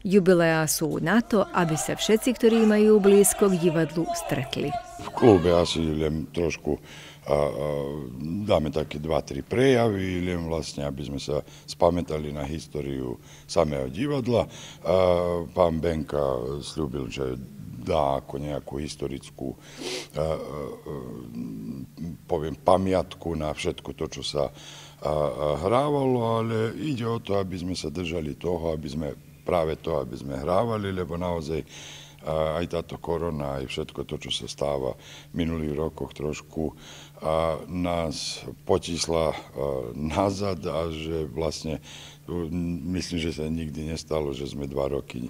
Jubileá sú na to, aby sa všetci, ktorí majú blízko k divadlu, stretli. V klube asi len trošku dáme také dva, tri prejavy, len vlastne, aby sme sa spamätali na históriu samého divadla. pán Benka slúbil, že dá ako nejakú historickú, poviem, pamiatku na všetko to, čo sa hrávalo, ale ide o to, aby sme sa držali toho, aby sme práve to, aby sme hrávali, lebo naozaj aj táto korona, aj všetko to, čo sa stáva v minulých rokoch trošku a nás potisla e, nazad a že vlastne, myslím, že sa nikdy nestalo, že sme dva roky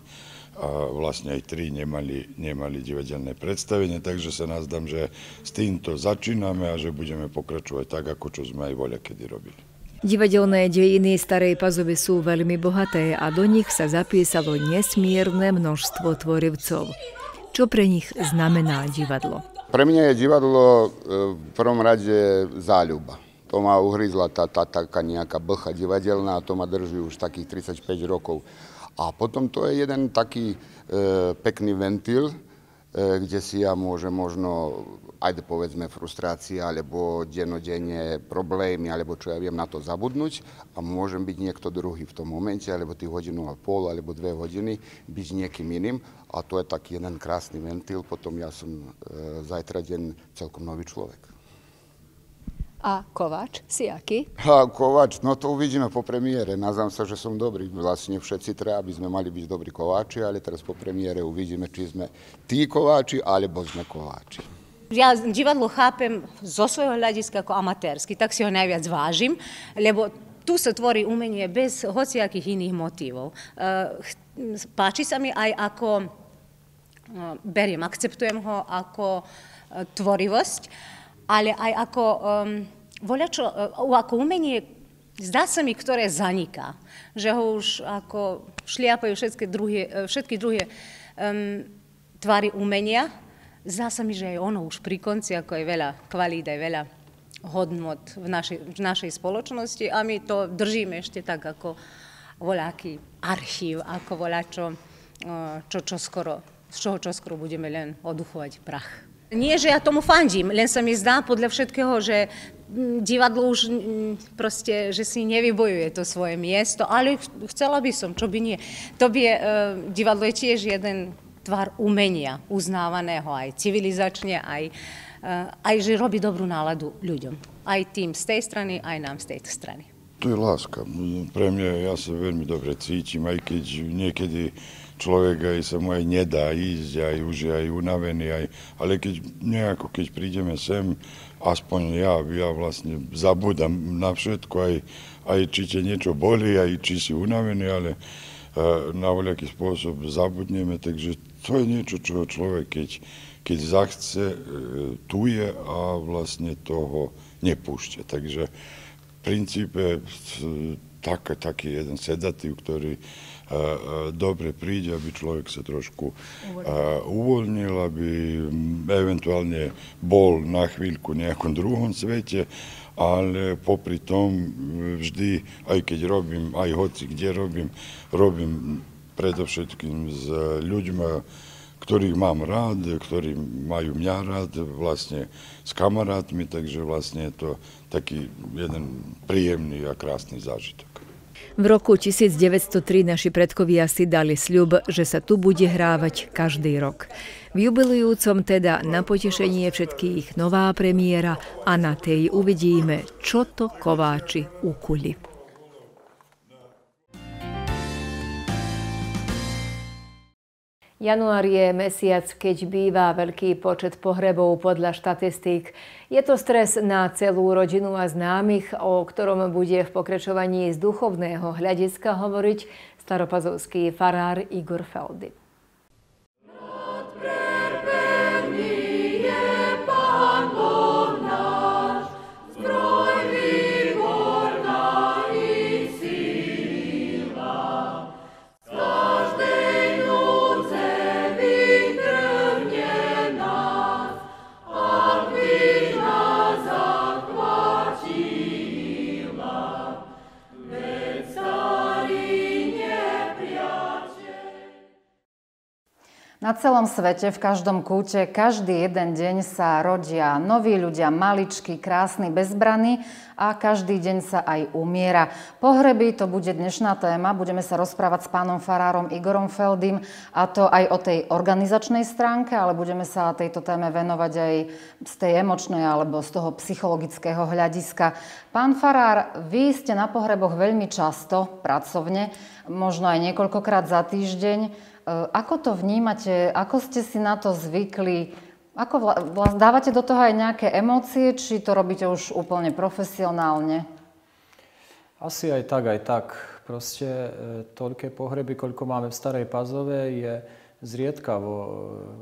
a vlastne aj tri nemali, nemali divadelné predstavenie, takže sa nazdám, že s týmto začíname a že budeme pokračovať tak, ako čo sme aj voľa kedy robili. Divadelné dejiny Starej Pazovy sú veľmi bohaté a do nich sa zapísalo nesmierne množstvo tvorivcov. Čo pre nich znamená divadlo? Pre mňa je divadlo e, v prvom rade záľuba. To ma uhryzla tá, tá taká nejaká blcha divadelná a to ma drží už takých 35 rokov. A potom to je jeden taký e, pekný ventil, e, kde si ja môžem možno aj povedzme frustrácia, alebo denodenne problémy, alebo čo ja viem na to zabudnúť a môžem byť niekto druhý v tom momente, alebo tých hodinu a pol, alebo dve hodiny byť niekým iným a to je taký jeden krásny ventil, potom ja som e, zajtra deň celkom nový človek. A Kovač, si aký? A Kovač, no to uvidíme po premiére. Nazvam sa, že som dobrý. Vlastne všetci treba, aby sme mali byť dobrí Kováči, ale teraz po premiére uvidíme, či sme tí Kováči, alebo sme Kováči. Ja divadlo hapem z svojho hľadiska ako amaterski, tak si ho najviac vážim, lebo tu se tvori umenie bez hociakých inih motivov. Eh, Pači sa mi aj ako eh, beriem, akceptujem ho ako eh, tvorivost, ali aj ako, ehm, voľačo, ako umenie, Zdá sa mi, ktoré zaniká. Že ho už ako šliapajú všetky druhé, všetky druhé um, ehm, tvary umenia, Zdá sa mi, že aj ono už pri konci, ako je veľa kvalít, aj veľa hodnot v našej, v našej spoločnosti a my to držíme ešte tak ako voľaký archív, ako voľačo, e, čo, čo skoro, z čoho čo skoro budeme len oduchovať prach. Nie, že ja tomu fandím, len sa mi zdá podľa všetkého, že divadlo už proste, že si nevybojuje to svoje miesto, ale chcela by som, čo by nie. To by je, divadlo je tiež jeden stvar umenja, uznavaného aj civilizačnije, aj, eh, aj že robi dobru naladu ljudjom. Aj tim s te strane, aj nam s te strane. To je láska. Pre ja se veľmi dobre cítim, aj keď niekedy človeka i samo aj nedá ísť, aj už je aj unavený, aj, ale keď nejako, keď prídeme sem, aspoň ja, ja vlastne zabudam na všetko, aj, aj či te niečo boli, aj či si unavený, ale E, na voľaký spôsob zabudneme, takže to je niečo, čo človek, keď, keď zachce, e, tu je a vlastne toho nepúšťa. Takže v princípe e, tak, taký jeden sedatív, ktorý dobre príde, aby človek sa trošku uvoľnil, aby eventuálne bol na chvíľku v nejakom druhom svete, ali popri tom e, vždy, aj keď robím, aj hoci kde robim, robim predovšetkým s e, ľuďmi, ktorých mám rád, ktorí majú mňa rád, vlastne s kamarátmi, takže vlastne je to taký jeden príjemný a krásny zážitok. V roku 1903 naši predkovia si dali sľub, že sa tu bude hrávať každý rok. V jubilujúcom teda na potešenie všetkých nová premiéra a na tej uvidíme, čo to kováči ukuli. Január je mesiac, keď býva veľký počet pohrebov podľa štatistík. Je to stres na celú rodinu a známych, o ktorom bude v pokračovaní z duchovného hľadiska hovoriť staropazovský farár Igor Feldy. Na celom svete, v každom kúte, každý jeden deň sa rodia noví ľudia, maličkí, krásni, bezbraní a každý deň sa aj umiera. Pohreby to bude dnešná téma. Budeme sa rozprávať s pánom farárom Igorom Feldym a to aj o tej organizačnej stránke, ale budeme sa tejto téme venovať aj z tej emočnej alebo z toho psychologického hľadiska. Pán farár, vy ste na pohreboch veľmi často, pracovne, možno aj niekoľkokrát za týždeň. Eh, ako to vnímate? Ako ste si na to zvykli? Ako vla, vla, dávate do toho aj nejaké emócie, či to robíte už úplne profesionálne? Asi aj tak, aj tak. Proste e, toľké pohreby, koľko máme v Starej Pazove, je zriedka vo, eh,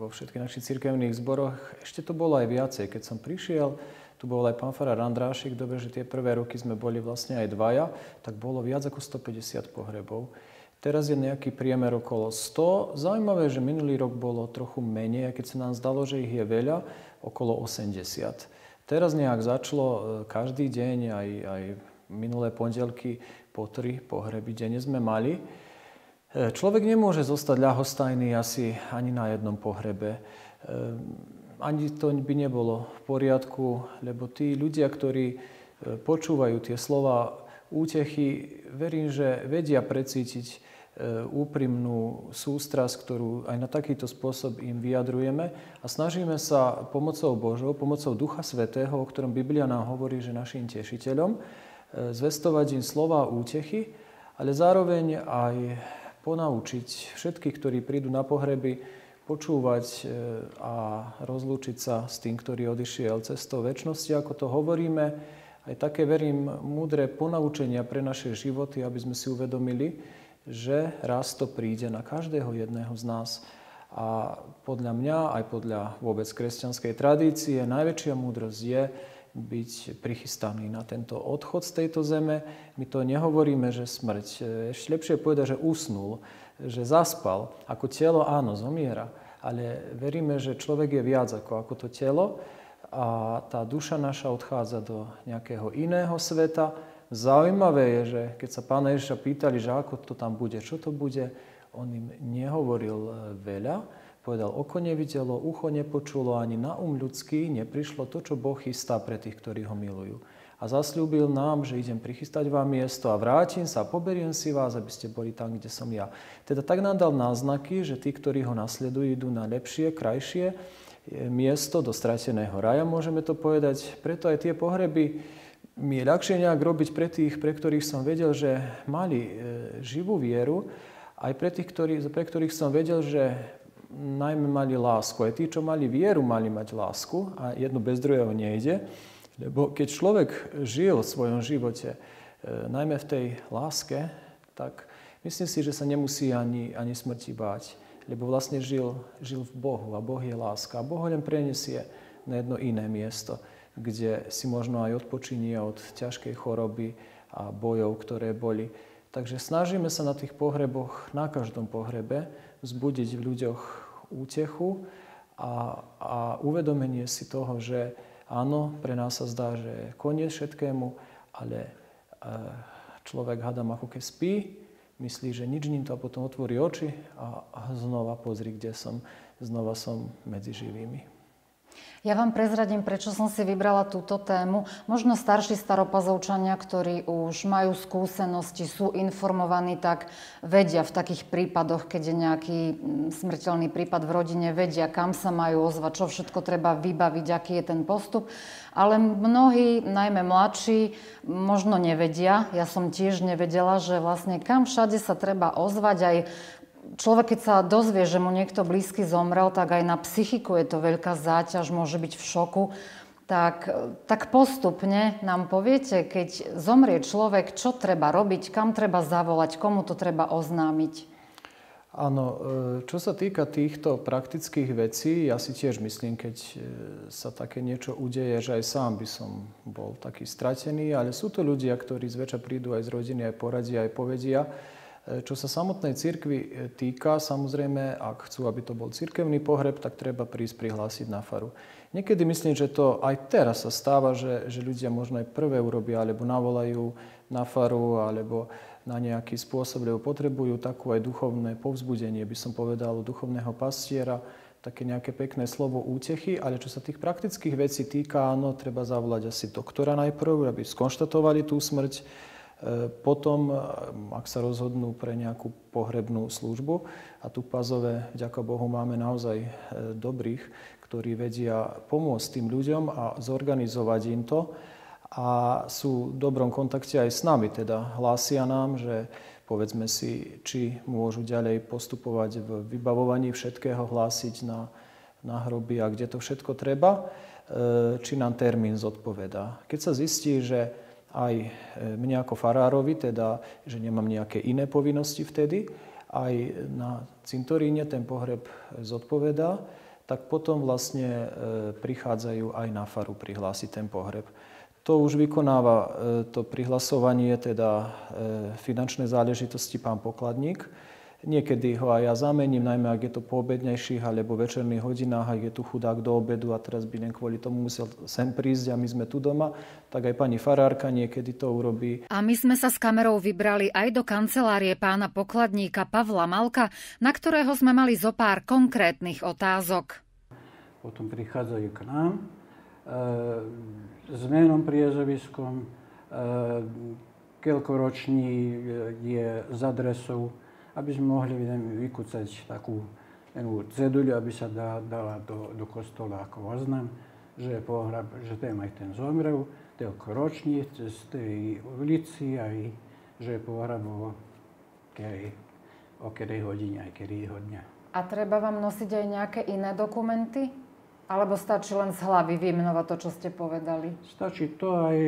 vo všetkých našich cirkevných zboroch. Ešte to bolo aj viacej. Keď som prišiel, tu bol aj pán Farar Andrášik, dobre, že tie prvé roky sme boli vlastne aj dvaja, tak bolo viac ako 150 pohrebov. Teraz je nejaký priemer okolo 100. Zaujímavé, že minulý rok bolo trochu menej, keď sa nám zdalo, že ich je veľa, okolo 80. Teraz nejak začalo e, každý deň, aj, aj minulé pondelky, po tri pohreby denne sme mali. E, človek nemôže zostať ľahostajný asi ani na jednom pohrebe. E, ani to by nebolo v poriadku, lebo tí ľudia, ktorí počúvajú tie slova útechy, verím, že vedia precítiť, Eh, úprimnú sústrasť, ktorú aj na takýto spôsob im vyjadrujeme a snažíme sa pomocou Božou, pomocou Ducha Svetého, o ktorom Biblia nám hovorí, že našim tešiteľom, eh, zvestovať im slova útechy, ale zároveň aj ponaučiť všetkých, ktorí prídu na pohreby, počúvať eh, a rozlúčiť sa s tým, ktorý odišiel cestou väčšnosti, ako to hovoríme. Aj také, verím, múdre ponaučenia pre naše životy, aby sme si uvedomili, že raz to príde na každého jedného z nás. A podľa mňa, aj podľa vôbec kresťanskej tradície, najväčšia múdrosť je byť prichystaný na tento odchod z tejto zeme. My to nehovoríme, že smrť. E, ešte lepšie povedať, že usnul, že zaspal. Ako telo, áno, zomiera. Ale veríme, že človek je viac ako, ako to telo a tá duša naša odchádza do nejakého iného sveta, zaujímavé je, že keď sa pána Ježiša pýtali, že ako to tam bude, čo to bude, on im nehovoril e, veľa, povedal, oko nevidelo, ucho nepočulo, ani na um ľudský neprišlo to, čo Boh chystá pre tých, ktorí ho milujú. A zasľúbil nám, že idem prichystať vám miesto a vrátim sa a poberiem si vás, aby ste boli tam, kde som ja. Teda tak nám dal náznaky, že tí, ktorí ho nasledujú, idú na lepšie, krajšie e, miesto do strateného raja, môžeme to povedať. Preto aj tie pohreby, mi je ľahšie nejak robiť pre tých, pre ktorých som vedel, že mali e, živú vieru, aj pre tých, ktorý, pre ktorých som vedel, že najmä mali lásku. Aj tí, čo mali vieru, mali mať lásku a jedno bez druhého nejde. Lebo keď človek žil v svojom živote, e, najmä v tej láske, tak myslím si, že sa nemusí ani, ani smrti báť. Lebo vlastne žil, žil v Bohu a Boh je láska. A Boh ho len preniesie na jedno iné miesto kde si možno aj odpočinie od ťažkej choroby a bojov, ktoré boli. Takže snažíme sa na tých pohreboch, na každom pohrebe, vzbudiť v ľuďoch útechu a, a uvedomenie si toho, že áno, pre nás sa zdá, že je koniec všetkému, ale e, človek hada ako keď spí, myslí, že nič ním to a potom otvorí oči a znova pozri, kde som, znova som medzi živými. Ja vám prezradím, prečo som si vybrala túto tému. Možno starší staropazovčania, ktorí už majú skúsenosti, sú informovaní, tak vedia v takých prípadoch, keď je nejaký mm, smrteľný prípad v rodine, vedia, kam sa majú ozvať, čo všetko treba vybaviť, aký je ten postup. Ale mnohí, najmä mladší, možno nevedia. Ja som tiež nevedela, že vlastne kam všade sa treba ozvať aj človek, keď sa dozvie, že mu niekto blízky zomrel, tak aj na psychiku je to veľká záťaž, môže byť v šoku. Tak, tak postupne nám poviete, keď zomrie človek, čo treba robiť, kam treba zavolať, komu to treba oznámiť. Áno, e, čo sa týka týchto praktických vecí, ja si tiež myslím, keď e, sa také niečo udeje, že aj sám by som bol taký stratený, ale sú to ľudia, ktorí zväčša prídu aj z rodiny, aj poradia, aj povedia. E, čo sa samotnej cirkvi e, týka, samozrejme, ak chcú, aby to bol cirkevný pohreb, tak treba prísť prihlásiť na faru. Niekedy myslím, že to aj teraz sa stáva, že, že ľudia možno aj prvé urobia, alebo navolajú na faru, alebo na nejaký spôsob, lebo potrebujú takú aj duchovné povzbudenie, by som povedal, duchovného pastiera, také nejaké pekné slovo útechy, ale čo sa tých praktických vecí týka, áno, treba zavolať asi doktora najprv, aby skonštatovali tú smrť, E, potom, e, ak sa rozhodnú pre nejakú pohrebnú službu, a tu Pazove, ďaká Bohu, máme naozaj e, dobrých, ktorí vedia pomôcť tým ľuďom a zorganizovať im to a sú v dobrom kontakte aj s nami, teda hlásia nám, že povedzme si, či môžu ďalej postupovať v vybavovaní všetkého, hlásiť na, na hroby a kde to všetko treba, či nám termín zodpoveda. Keď sa zistí, že aj mne ako farárovi, teda, že nemám nejaké iné povinnosti vtedy, aj na cintoríne ten pohreb zodpovedá, tak potom vlastne e, prichádzajú aj na faru prihlásiť ten pohreb. To už vykonáva e, to prihlasovanie, teda e, finančné záležitosti pán pokladník, Niekedy ho aj ja zamením, najmä ak je to po obednejších alebo večerných hodinách, ak je tu chudák do obedu a teraz by len kvôli tomu musel sem prísť a my sme tu doma, tak aj pani farárka niekedy to urobí. A my sme sa s kamerou vybrali aj do kancelárie pána pokladníka Pavla Malka, na ktorého sme mali zo pár konkrétnych otázok. Potom prichádzajú k nám e, s menom priezoviskom, e, e, je z adresou aby sme mohli vykúcať takú ceduľu, aby sa dá, dala do, do kostola ako oznam, že je pohrab, že ten aj ten zomrel, ten kročni z tej ulici, aj že je pohrabo kej, o ktorej hodine, aj ktorého dňa. A treba vám nosiť aj nejaké iné dokumenty? Alebo stačí len z hlavy vymenovať to, čo ste povedali? Stačí to aj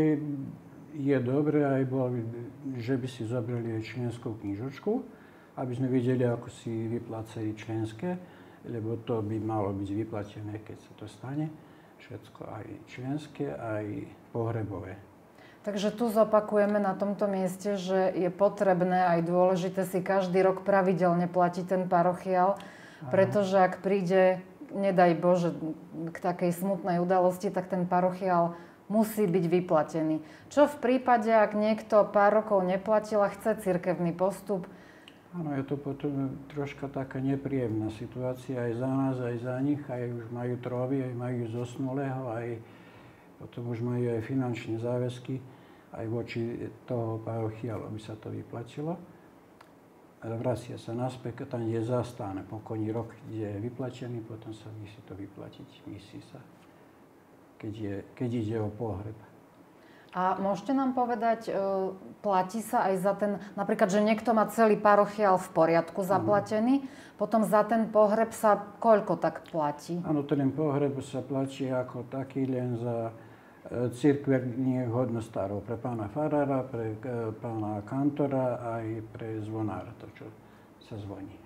je dobré, aj bolo, že by si zobrali aj členskú knižočku, aby sme videli, ako si vyplácajú členské, lebo to by malo byť vyplatené, keď sa to stane. Všetko aj členské, aj pohrebové. Takže tu zopakujeme na tomto mieste, že je potrebné aj dôležité si každý rok pravidelne platiť ten parochial, pretože ak príde, nedaj Bože, k takej smutnej udalosti, tak ten parochial musí byť vyplatený. Čo v prípade, ak niekto pár rokov neplatil a chce cirkevný postup, Áno, je to potom troška taká nepríjemná situácia aj za nás, aj za nich, aj už majú trovy, aj majú zosnulého, aj potom už majú aj finančné záväzky, aj voči toho parochialu, aby sa to vyplatilo. Vracia sa naspäť, tam je zastáne, koni rok, kde je vyplatený, potom sa musí to vyplatiť, myslí sa, keď, je, keď ide o pohreb. A môžete nám povedať, e, platí sa aj za ten, napríklad, že niekto má celý parochiál v poriadku zaplatený, mm. potom za ten pohreb sa koľko tak platí? Áno, ten pohreb sa platí ako taký len za e, cirkevní hodnostárov, pre pána farára, pre e, pána kantora aj pre zvonára, to čo sa zvoní.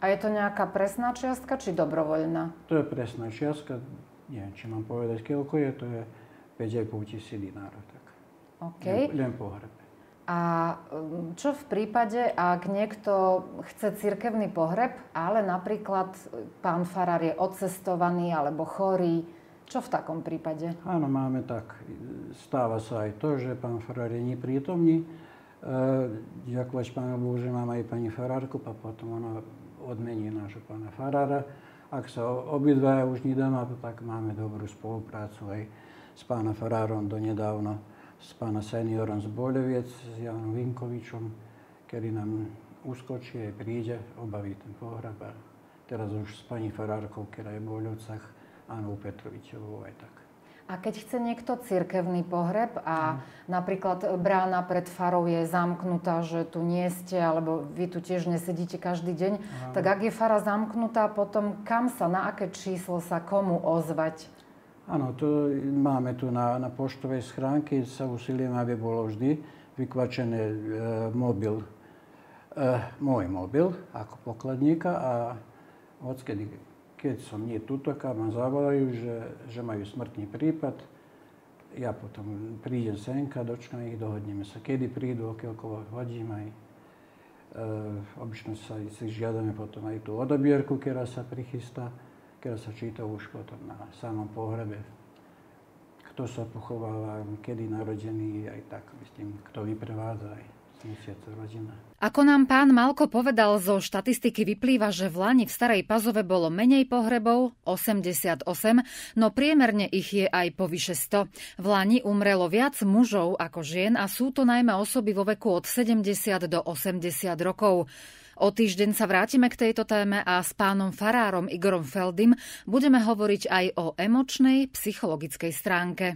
A je to nejaká presná čiastka či dobrovoľná? To je presná čiastka, neviem, či mám povedať, koľko je, to je 5,5 tisíc dinárov. Okay. Len, len pohreb. A um, čo v prípade, ak niekto chce cirkevný pohreb, ale napríklad e, pán Farar je odcestovaný alebo chorý, čo v takom prípade? Áno, máme tak. E, stáva sa aj to, že pán Farar je neprítomný. ďakujem Pánu Bohu, že mám aj pani Farárku, a potom ona odmení nášho pána Farára. Ak sa obidva už nedáme, no, tak máme dobrú spoluprácu aj s pánom Farárom donedávna. nedávna s pána seniorom z Boľoviec, s Janom Vinkovičom, kedy nám uskočí aj príde, obaví ten pohrab. A teraz už s pani Farárkou, ktorá je v Boľovcach, Anou Petrovičovou aj tak. A keď chce niekto cirkevný pohreb a mm. napríklad brána pred farou je zamknutá, že tu nie ste, alebo vy tu tiež nesedíte každý deň, Aha. tak ak je fara zamknutá, potom kam sa, na aké číslo sa komu ozvať? Áno, to máme tu na, na poštovej schránke, sa usilujem, aby bolo vždy vykvačené e, mobil, e, môj mobil ako pokladníka a odkedy, keď som nie tuto, kad ma zavolajú, že, že majú smrtný prípad, ja potom prídem senka, dočkám ich, dohodneme sa, kedy prídu, o koliko hodím aj. e, obično sa, si žiadame potom aj tú odobierku, ktorá sa prichystá keď sa číta už potom na samom pohrebe. Kto sa pochováva, kedy narodený, aj tak, myslím, kto vyprevádza aj smúsiaca rodina. Ako nám pán Malko povedal, zo štatistiky vyplýva, že v Lani v Starej Pazove bolo menej pohrebov, 88, no priemerne ich je aj povyše 100. V Lani umrelo viac mužov ako žien a sú to najmä osoby vo veku od 70 do 80 rokov. O týždeň sa vrátime k tejto téme a s pánom farárom Igorom Feldim budeme hovoriť aj o emočnej, psychologickej stránke.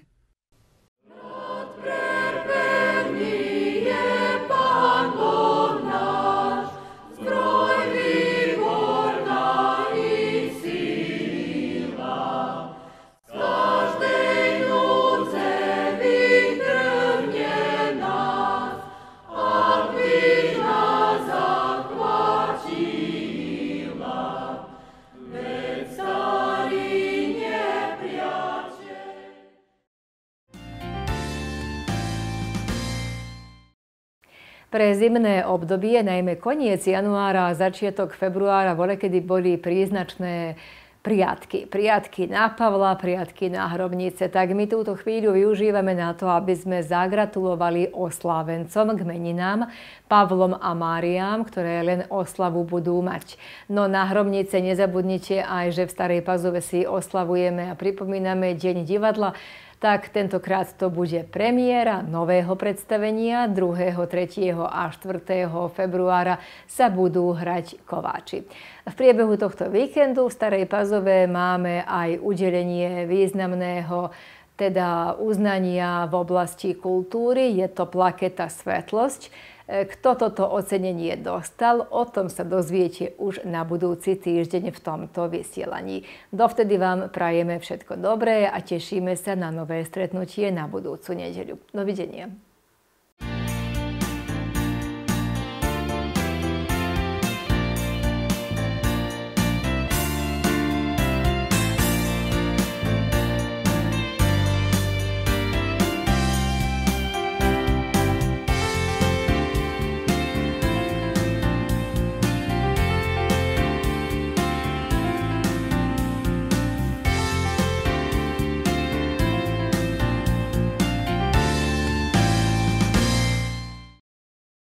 Pre zimné obdobie, najmä koniec januára a začiatok februára, vole, kedy boli príznačné priatky. Priatky na Pavla, priatky na Hrobnice. Tak my túto chvíľu využívame na to, aby sme zagratulovali oslavencom k meninám Pavlom a Máriám, ktoré len oslavu budú mať. No na Hrobnice nezabudnite aj, že v Starej Pazove si oslavujeme a pripomíname Deň divadla tak tentokrát to bude premiéra nového predstavenia. 2., 3. a 4. februára sa budú hrať kováči. V priebehu tohto víkendu v Starej Pazove máme aj udelenie významného teda uznania v oblasti kultúry. Je to plaketa Svetlosť E, kto toto ocenenie dostal, o tom sa dozviete už na budúci týždeň v tomto vysielaní. Dovtedy vám prajeme všetko dobré a tešíme sa na nové stretnutie na budúcu nedeľu. Dovidenia.